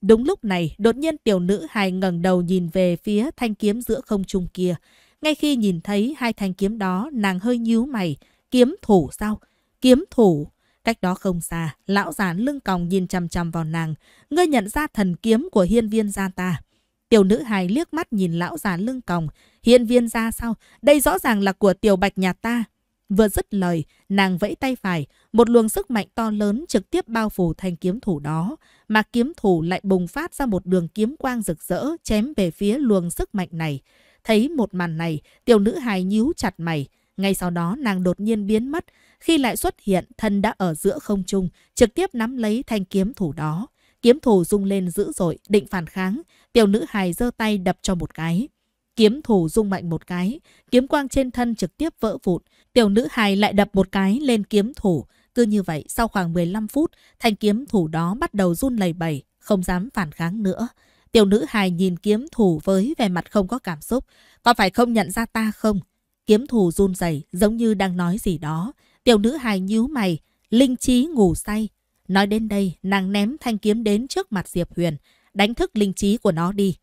Đúng lúc này, đột nhiên tiểu nữ hài ngẩng đầu nhìn về phía thanh kiếm giữa không trung kia. Ngay khi nhìn thấy hai thanh kiếm đó, nàng hơi nhíu mày. Kiếm thủ sao? Kiếm thủ? Cách đó không xa, lão già lưng còng nhìn chằm chằm vào nàng. Ngươi nhận ra thần kiếm của hiên viên gia ta. Tiểu nữ hài liếc mắt nhìn lão già lưng còng. Hiên viên gia sao? Đây rõ ràng là của tiểu bạch nhà ta. Vừa dứt lời, nàng vẫy tay phải, một luồng sức mạnh to lớn trực tiếp bao phủ thanh kiếm thủ đó, mà kiếm thủ lại bùng phát ra một đường kiếm quang rực rỡ chém về phía luồng sức mạnh này. Thấy một màn này, tiểu nữ hài nhíu chặt mày, ngay sau đó nàng đột nhiên biến mất, khi lại xuất hiện thân đã ở giữa không trung, trực tiếp nắm lấy thanh kiếm thủ đó. Kiếm thủ rung lên dữ dội, định phản kháng, tiểu nữ hài giơ tay đập cho một cái. Kiếm thủ rung mạnh một cái, kiếm quang trên thân trực tiếp vỡ vụn, tiểu nữ hài lại đập một cái lên kiếm thủ. Cứ như vậy, sau khoảng 15 phút, thanh kiếm thủ đó bắt đầu run lầy bẩy, không dám phản kháng nữa. Tiểu nữ hài nhìn kiếm thủ với vẻ mặt không có cảm xúc. Có phải không nhận ra ta không? Kiếm thù run rẩy giống như đang nói gì đó. Tiểu nữ hài nhíu mày, linh trí ngủ say. Nói đến đây, nàng ném thanh kiếm đến trước mặt Diệp Huyền, đánh thức linh trí của nó đi.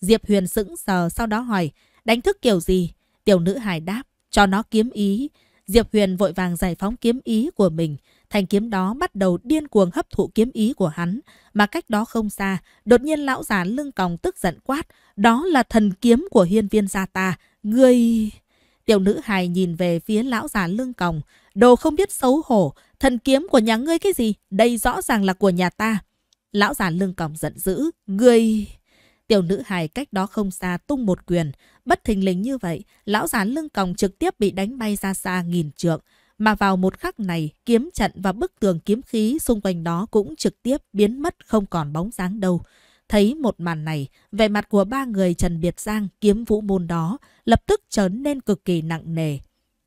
Diệp Huyền sững sờ sau đó hỏi, đánh thức kiểu gì? Tiểu nữ hài đáp, cho nó kiếm ý. Diệp Huyền vội vàng giải phóng kiếm ý của mình. Thanh kiếm đó bắt đầu điên cuồng hấp thụ kiếm ý của hắn. Mà cách đó không xa, đột nhiên lão già lưng còng tức giận quát. Đó là thần kiếm của hiên viên gia ta. người. Tiểu nữ hài nhìn về phía lão già lưng còng. Đồ không biết xấu hổ, thần kiếm của nhà ngươi cái gì? Đây rõ ràng là của nhà ta. Lão già lưng còng giận dữ. Ngươi... Tiểu nữ hài cách đó không xa tung một quyền. Bất thình lình như vậy, lão già lưng còng trực tiếp bị đánh bay ra xa nghìn trượng. Mà vào một khắc này, kiếm trận và bức tường kiếm khí xung quanh đó cũng trực tiếp biến mất không còn bóng dáng đâu. Thấy một màn này, vẻ mặt của ba người Trần Biệt Giang kiếm vũ môn đó lập tức trở nên cực kỳ nặng nề.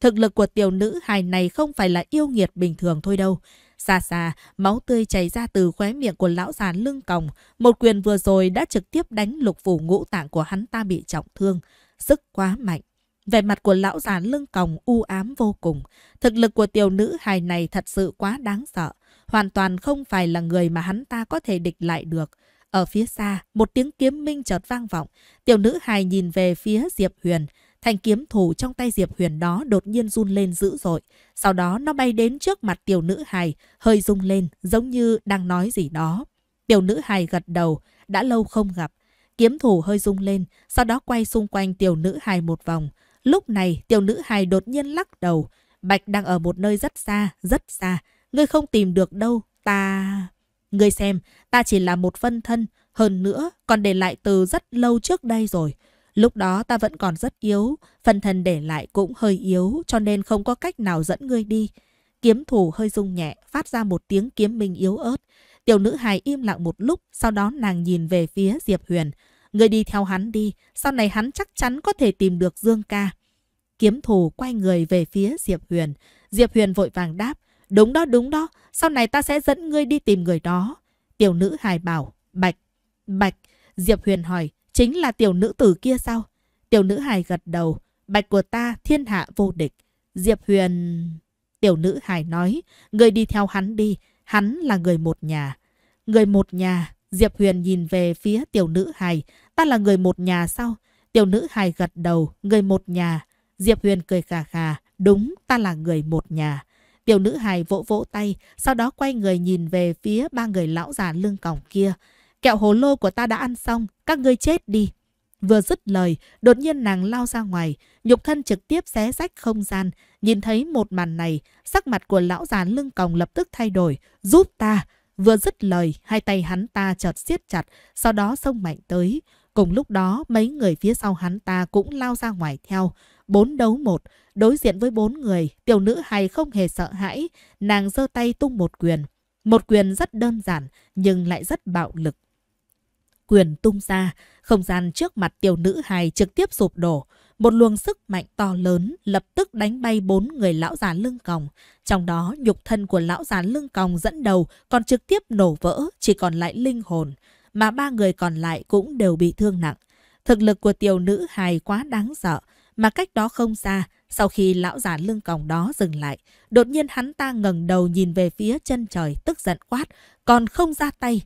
Thực lực của tiểu nữ hài này không phải là yêu nghiệt bình thường thôi đâu. Xa xa, máu tươi chảy ra từ khóe miệng của lão già lưng còng. Một quyền vừa rồi đã trực tiếp đánh lục phủ ngũ tạng của hắn ta bị trọng thương. Sức quá mạnh. Vẻ mặt của lão già lưng còng u ám vô cùng. Thực lực của tiểu nữ hài này thật sự quá đáng sợ. Hoàn toàn không phải là người mà hắn ta có thể địch lại được. Ở phía xa, một tiếng kiếm minh chợt vang vọng. Tiểu nữ hài nhìn về phía Diệp Huyền. Thanh kiếm thủ trong tay Diệp Huyền đó đột nhiên run lên dữ dội. Sau đó nó bay đến trước mặt tiểu nữ hài, hơi rung lên, giống như đang nói gì đó. Tiểu nữ hài gật đầu, đã lâu không gặp. Kiếm thủ hơi rung lên, sau đó quay xung quanh tiểu nữ hài một vòng. Lúc này, tiểu nữ hài đột nhiên lắc đầu. Bạch đang ở một nơi rất xa, rất xa. Ngươi không tìm được đâu, ta... Ngươi xem, ta chỉ là một phân thân, hơn nữa còn để lại từ rất lâu trước đây rồi. Lúc đó ta vẫn còn rất yếu, phân thân để lại cũng hơi yếu cho nên không có cách nào dẫn ngươi đi. Kiếm thủ hơi rung nhẹ, phát ra một tiếng kiếm minh yếu ớt. Tiểu nữ hài im lặng một lúc, sau đó nàng nhìn về phía Diệp Huyền. Ngươi đi theo hắn đi, sau này hắn chắc chắn có thể tìm được Dương ca. Kiếm thủ quay người về phía Diệp Huyền. Diệp Huyền vội vàng đáp, Đúng đó, đúng đó, sau này ta sẽ dẫn ngươi đi tìm người đó. Tiểu nữ hài bảo, Bạch, Bạch, Diệp Huyền hỏi, chính là tiểu nữ tử kia sao? Tiểu nữ hài gật đầu, Bạch của ta thiên hạ vô địch. Diệp Huyền... Tiểu nữ hài nói, ngươi đi theo hắn đi, hắn là người một nhà. Người một nhà, Diệp Huyền nhìn về phía tiểu nữ hài, ta là người một nhà sao? Tiểu nữ hài gật đầu, người một nhà. Diệp Huyền cười khà khà, đúng, ta là người một nhà. Tiểu nữ hài vỗ vỗ tay, sau đó quay người nhìn về phía ba người lão già lưng còng kia. Kẹo hồ lô của ta đã ăn xong, các ngươi chết đi. Vừa dứt lời, đột nhiên nàng lao ra ngoài, nhục thân trực tiếp xé rách không gian. Nhìn thấy một màn này, sắc mặt của lão già lưng còng lập tức thay đổi. Giúp ta! Vừa dứt lời, hai tay hắn ta chợt siết chặt, sau đó xông mạnh tới. Cùng lúc đó, mấy người phía sau hắn ta cũng lao ra ngoài theo bốn đấu một đối diện với bốn người, tiểu nữ hài không hề sợ hãi, nàng giơ tay tung một quyền. Một quyền rất đơn giản nhưng lại rất bạo lực. Quyền tung ra, không gian trước mặt tiểu nữ hài trực tiếp sụp đổ. Một luồng sức mạnh to lớn lập tức đánh bay bốn người lão già lưng còng. Trong đó nhục thân của lão già lưng còng dẫn đầu còn trực tiếp nổ vỡ, chỉ còn lại linh hồn. Mà ba người còn lại cũng đều bị thương nặng. Thực lực của tiểu nữ hài quá đáng sợ, mà cách đó không xa, sau khi lão già lưng còng đó dừng lại, đột nhiên hắn ta ngẩng đầu nhìn về phía chân trời tức giận quát, còn không ra tay.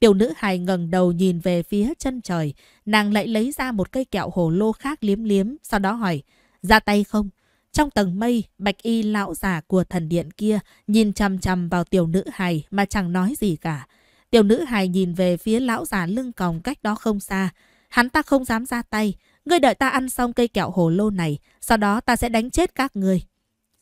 Tiểu nữ hài ngẩng đầu nhìn về phía chân trời, nàng lại lấy ra một cây kẹo hồ lô khác liếm liếm, sau đó hỏi, ra tay không? Trong tầng mây, bạch y lão già của thần điện kia nhìn chằm chằm vào tiểu nữ hài mà chẳng nói gì cả. Tiểu nữ hài nhìn về phía lão già lưng còng cách đó không xa. Hắn ta không dám ra tay, Ngươi đợi ta ăn xong cây kẹo hồ lô này, sau đó ta sẽ đánh chết các ngươi.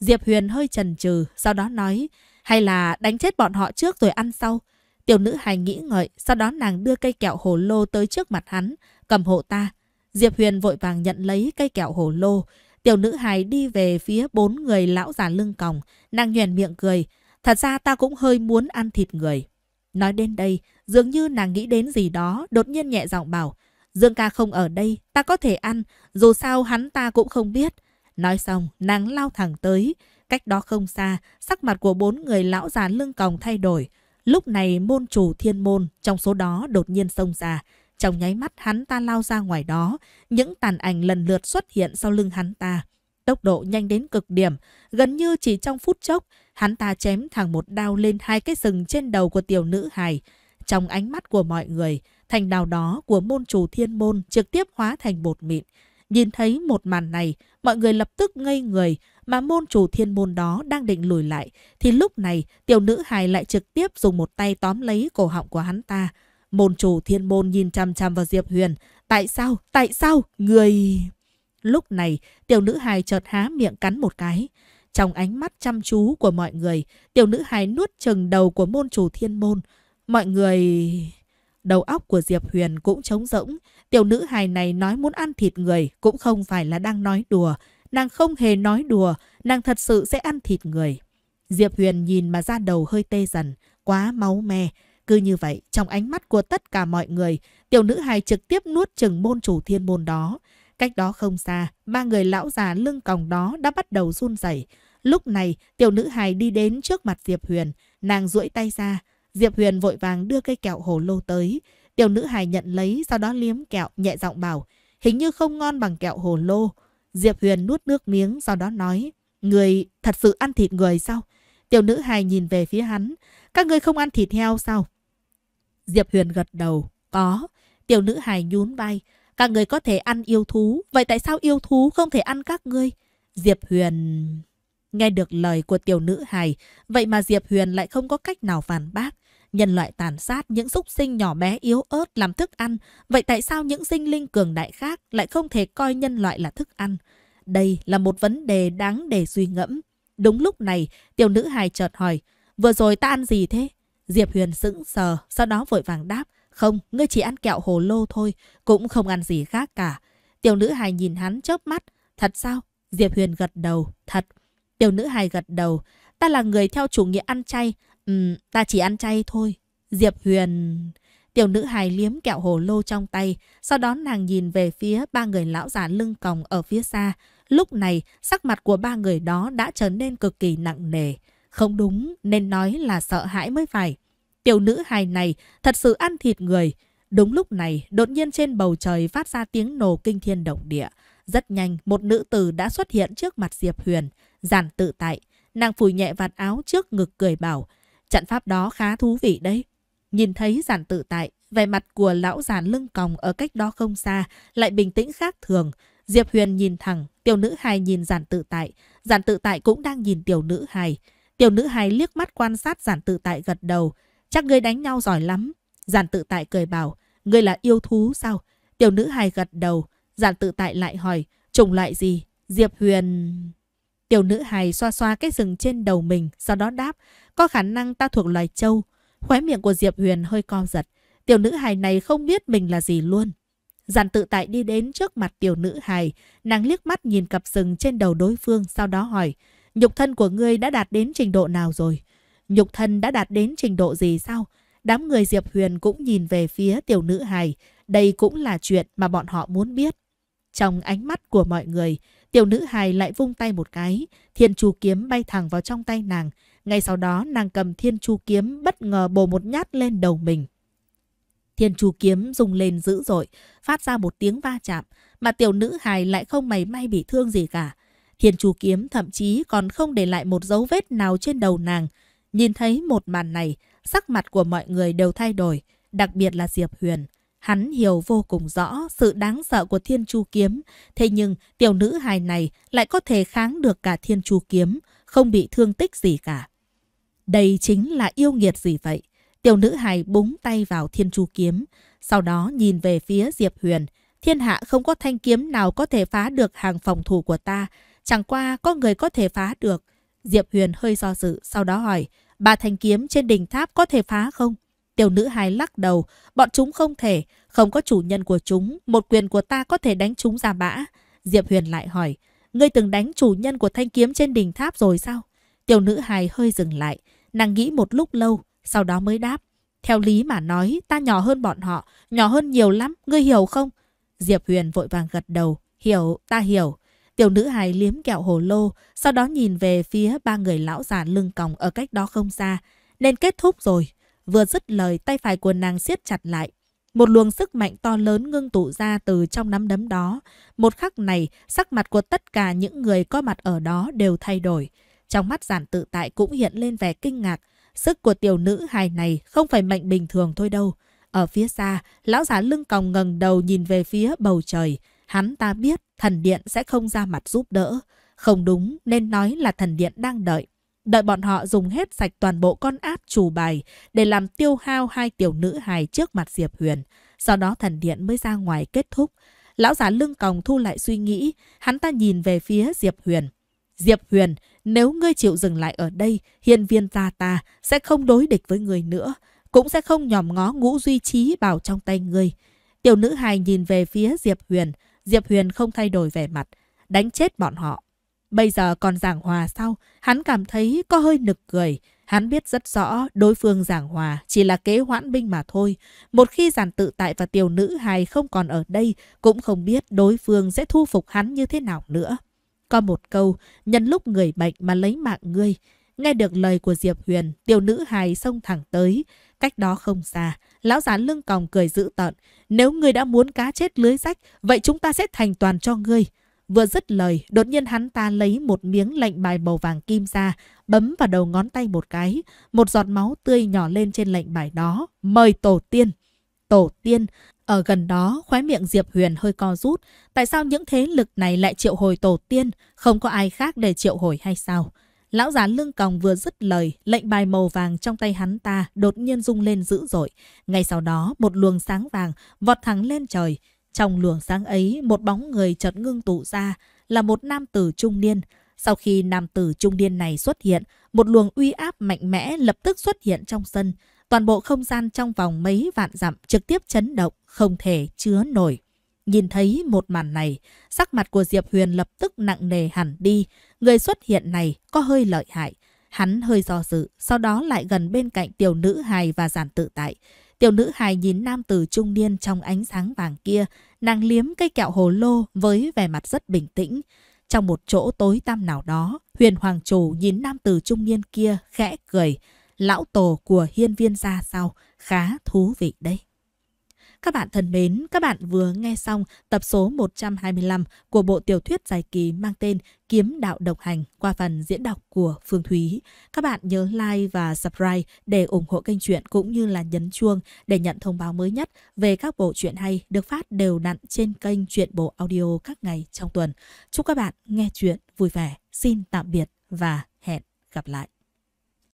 Diệp Huyền hơi chần chừ, sau đó nói, hay là đánh chết bọn họ trước rồi ăn sau. Tiểu nữ hài nghĩ ngợi, sau đó nàng đưa cây kẹo hồ lô tới trước mặt hắn, cầm hộ ta. Diệp Huyền vội vàng nhận lấy cây kẹo hồ lô. Tiểu nữ hài đi về phía bốn người lão già lưng còng, nàng nhoèn miệng cười. Thật ra ta cũng hơi muốn ăn thịt người. Nói đến đây, dường như nàng nghĩ đến gì đó, đột nhiên nhẹ giọng bảo, Dương ca không ở đây, ta có thể ăn, dù sao hắn ta cũng không biết. Nói xong, nàng lao thẳng tới. Cách đó không xa, sắc mặt của bốn người lão già lưng còng thay đổi. Lúc này môn chủ thiên môn, trong số đó đột nhiên xông ra. Trong nháy mắt hắn ta lao ra ngoài đó, những tàn ảnh lần lượt xuất hiện sau lưng hắn ta. Tốc độ nhanh đến cực điểm, gần như chỉ trong phút chốc, hắn ta chém thẳng một đao lên hai cái sừng trên đầu của tiểu nữ hài. Trong ánh mắt của mọi người, thành đào đó của môn chủ thiên môn trực tiếp hóa thành bột mịn. Nhìn thấy một màn này, mọi người lập tức ngây người, mà môn chủ thiên môn đó đang định lùi lại, thì lúc này tiểu nữ hài lại trực tiếp dùng một tay tóm lấy cổ họng của hắn ta. Môn chủ thiên môn nhìn chăm chăm vào Diệp Huyền. Tại sao? Tại sao? Người... Lúc này, tiểu nữ hài chợt há miệng cắn một cái. Trong ánh mắt chăm chú của mọi người, tiểu nữ hài nuốt chừng đầu của môn chủ thiên môn. Mọi người... Đầu óc của Diệp Huyền cũng trống rỗng. Tiểu nữ hài này nói muốn ăn thịt người cũng không phải là đang nói đùa. Nàng không hề nói đùa, nàng thật sự sẽ ăn thịt người. Diệp Huyền nhìn mà ra đầu hơi tê dần, quá máu me. Cứ như vậy, trong ánh mắt của tất cả mọi người, tiểu nữ hài trực tiếp nuốt chừng môn chủ thiên môn đó. Cách đó không xa, ba người lão già lưng còng đó đã bắt đầu run rẩy. Lúc này, tiểu nữ hài đi đến trước mặt Diệp Huyền, nàng duỗi tay ra, Diệp Huyền vội vàng đưa cây kẹo hồ lô tới. Tiểu nữ hài nhận lấy, sau đó liếm kẹo, nhẹ giọng bảo, hình như không ngon bằng kẹo hồ lô. Diệp Huyền nuốt nước miếng, sau đó nói, người thật sự ăn thịt người sao? Tiểu nữ hài nhìn về phía hắn, các người không ăn thịt heo sao? Diệp Huyền gật đầu, có. Tiểu nữ hài nhún vai, các người có thể ăn yêu thú, vậy tại sao yêu thú không thể ăn các ngươi? Diệp Huyền... Nghe được lời của tiểu nữ hài, vậy mà Diệp Huyền lại không có cách nào phản bác. Nhân loại tàn sát những súc sinh nhỏ bé yếu ớt làm thức ăn, vậy tại sao những sinh linh cường đại khác lại không thể coi nhân loại là thức ăn? Đây là một vấn đề đáng để suy ngẫm. Đúng lúc này, tiểu nữ hài chợt hỏi, vừa rồi ta ăn gì thế? Diệp Huyền sững sờ, sau đó vội vàng đáp, không, ngươi chỉ ăn kẹo hồ lô thôi, cũng không ăn gì khác cả. Tiểu nữ hài nhìn hắn chớp mắt, thật sao? Diệp Huyền gật đầu, thật. Tiểu nữ hài gật đầu, ta là người theo chủ nghĩa ăn chay, Ừ, ta chỉ ăn chay thôi. Diệp Huyền... Tiểu nữ hài liếm kẹo hồ lô trong tay, sau đó nàng nhìn về phía ba người lão già lưng còng ở phía xa. Lúc này, sắc mặt của ba người đó đã trở nên cực kỳ nặng nề. Không đúng, nên nói là sợ hãi mới phải. Tiểu nữ hài này thật sự ăn thịt người. Đúng lúc này, đột nhiên trên bầu trời phát ra tiếng nổ kinh thiên động địa. Rất nhanh, một nữ tử đã xuất hiện trước mặt Diệp Huyền. Giản tự tại, nàng phủi nhẹ vạt áo trước ngực cười bảo, Trận pháp đó khá thú vị đấy. Nhìn thấy giản tự tại, vẻ mặt của lão giản lưng còng ở cách đó không xa, lại bình tĩnh khác thường. Diệp Huyền nhìn thẳng, tiểu nữ hài nhìn giản tự tại. Giản tự tại cũng đang nhìn tiểu nữ hài. Tiểu nữ hài liếc mắt quan sát giản tự tại gật đầu. Chắc ngươi đánh nhau giỏi lắm. Giản tự tại cười bảo, ngươi là yêu thú sao? Tiểu nữ hài gật đầu. Giản tự tại lại hỏi, trùng loại gì? Diệp Huyền... Tiểu nữ hài xoa xoa cái rừng trên đầu mình, sau đó đáp, có khả năng ta thuộc loài trâu. Khóe miệng của Diệp Huyền hơi co giật, tiểu nữ hài này không biết mình là gì luôn. Giản tự tại đi đến trước mặt tiểu nữ hài, nàng liếc mắt nhìn cặp sừng trên đầu đối phương, sau đó hỏi, nhục thân của ngươi đã đạt đến trình độ nào rồi? Nhục thân đã đạt đến trình độ gì sao? Đám người Diệp Huyền cũng nhìn về phía tiểu nữ hài, đây cũng là chuyện mà bọn họ muốn biết. Trong ánh mắt của mọi người, Tiểu nữ hài lại vung tay một cái, thiên chu kiếm bay thẳng vào trong tay nàng. Ngay sau đó nàng cầm thiên chu kiếm bất ngờ bổ một nhát lên đầu mình. Thiên chu kiếm rung lên dữ dội, phát ra một tiếng va chạm, mà tiểu nữ hài lại không mảy may bị thương gì cả. Thiên chu kiếm thậm chí còn không để lại một dấu vết nào trên đầu nàng. Nhìn thấy một màn này, sắc mặt của mọi người đều thay đổi, đặc biệt là Diệp Huyền. Hắn hiểu vô cùng rõ sự đáng sợ của thiên chu kiếm, thế nhưng tiểu nữ hài này lại có thể kháng được cả thiên chu kiếm, không bị thương tích gì cả. Đây chính là yêu nghiệt gì vậy? Tiểu nữ hài búng tay vào thiên chu kiếm, sau đó nhìn về phía Diệp Huyền. Thiên hạ không có thanh kiếm nào có thể phá được hàng phòng thủ của ta, chẳng qua có người có thể phá được. Diệp Huyền hơi do dự, sau đó hỏi, ba thanh kiếm trên đỉnh tháp có thể phá không? Tiểu nữ hài lắc đầu, bọn chúng không thể, không có chủ nhân của chúng, một quyền của ta có thể đánh chúng ra bã. Diệp Huyền lại hỏi, ngươi từng đánh chủ nhân của thanh kiếm trên đỉnh tháp rồi sao? Tiểu nữ hài hơi dừng lại, nàng nghĩ một lúc lâu, sau đó mới đáp. Theo lý mà nói, ta nhỏ hơn bọn họ, nhỏ hơn nhiều lắm, ngươi hiểu không? Diệp Huyền vội vàng gật đầu, hiểu, ta hiểu. Tiểu nữ hài liếm kẹo hồ lô, sau đó nhìn về phía ba người lão già lưng còng ở cách đó không xa. Nên kết thúc rồi, Vừa dứt lời tay phải của nàng siết chặt lại. Một luồng sức mạnh to lớn ngưng tụ ra từ trong nắm đấm đó. Một khắc này, sắc mặt của tất cả những người có mặt ở đó đều thay đổi. Trong mắt giản tự tại cũng hiện lên vẻ kinh ngạc. Sức của tiểu nữ hài này không phải mạnh bình thường thôi đâu. Ở phía xa, lão giả lưng còng ngẩng đầu nhìn về phía bầu trời. Hắn ta biết thần điện sẽ không ra mặt giúp đỡ. Không đúng nên nói là thần điện đang đợi đợi bọn họ dùng hết sạch toàn bộ con áp chủ bài để làm tiêu hao hai tiểu nữ hài trước mặt Diệp Huyền. Sau đó thần điện mới ra ngoài kết thúc. Lão giả lưng còng thu lại suy nghĩ, hắn ta nhìn về phía Diệp Huyền. Diệp Huyền, nếu ngươi chịu dừng lại ở đây, hiền viên gia ta sẽ không đối địch với ngươi nữa, cũng sẽ không nhòm ngó ngũ duy trí bảo trong tay ngươi. Tiểu nữ hài nhìn về phía Diệp Huyền, Diệp Huyền không thay đổi vẻ mặt, đánh chết bọn họ. Bây giờ còn giảng hòa sau, hắn cảm thấy có hơi nực cười. Hắn biết rất rõ đối phương giảng hòa chỉ là kế hoãn binh mà thôi. Một khi giản tự tại và tiểu nữ hài không còn ở đây, cũng không biết đối phương sẽ thu phục hắn như thế nào nữa. Có một câu, nhân lúc người bệnh mà lấy mạng ngươi. Nghe được lời của Diệp Huyền, tiểu nữ hài xông thẳng tới. Cách đó không xa, lão gián lưng còng cười dữ tợn. Nếu ngươi đã muốn cá chết lưới rách, vậy chúng ta sẽ thành toàn cho ngươi. Vừa dứt lời, đột nhiên hắn ta lấy một miếng lệnh bài màu vàng kim ra, bấm vào đầu ngón tay một cái. Một giọt máu tươi nhỏ lên trên lệnh bài đó. Mời tổ tiên. Tổ tiên. Ở gần đó, khóe miệng Diệp Huyền hơi co rút. Tại sao những thế lực này lại triệu hồi tổ tiên? Không có ai khác để triệu hồi hay sao? Lão già lưng còng vừa dứt lời, lệnh bài màu vàng trong tay hắn ta đột nhiên rung lên dữ dội. Ngay sau đó, một luồng sáng vàng vọt thẳng lên trời. Trong luồng sáng ấy, một bóng người chợt ngưng tụ ra là một nam tử trung niên. Sau khi nam tử trung niên này xuất hiện, một luồng uy áp mạnh mẽ lập tức xuất hiện trong sân. Toàn bộ không gian trong vòng mấy vạn dặm trực tiếp chấn động, không thể chứa nổi. Nhìn thấy một màn này, sắc mặt của Diệp Huyền lập tức nặng nề hẳn đi. Người xuất hiện này có hơi lợi hại. Hắn hơi do dự, sau đó lại gần bên cạnh tiểu nữ hài và giản tự tại. Tiểu nữ hài nhìn nam tử trung niên trong ánh sáng vàng kia, nàng liếm cây kẹo hồ lô với vẻ mặt rất bình tĩnh. Trong một chỗ tối tăm nào đó, huyền hoàng chủ nhìn nam tử trung niên kia khẽ cười. Lão tổ của hiên viên gia sao, khá thú vị đấy. Các bạn thân mến, các bạn vừa nghe xong tập số 125 của bộ tiểu thuyết dài ký mang tên Kiếm Đạo Độc Hành qua phần diễn đọc của Phương Thúy. Các bạn nhớ like và subscribe để ủng hộ kênh truyện cũng như là nhấn chuông để nhận thông báo mới nhất về các bộ truyện hay được phát đều đặn trên kênh truyện bộ audio các ngày trong tuần. Chúc các bạn nghe truyện vui vẻ. Xin tạm biệt và hẹn gặp lại.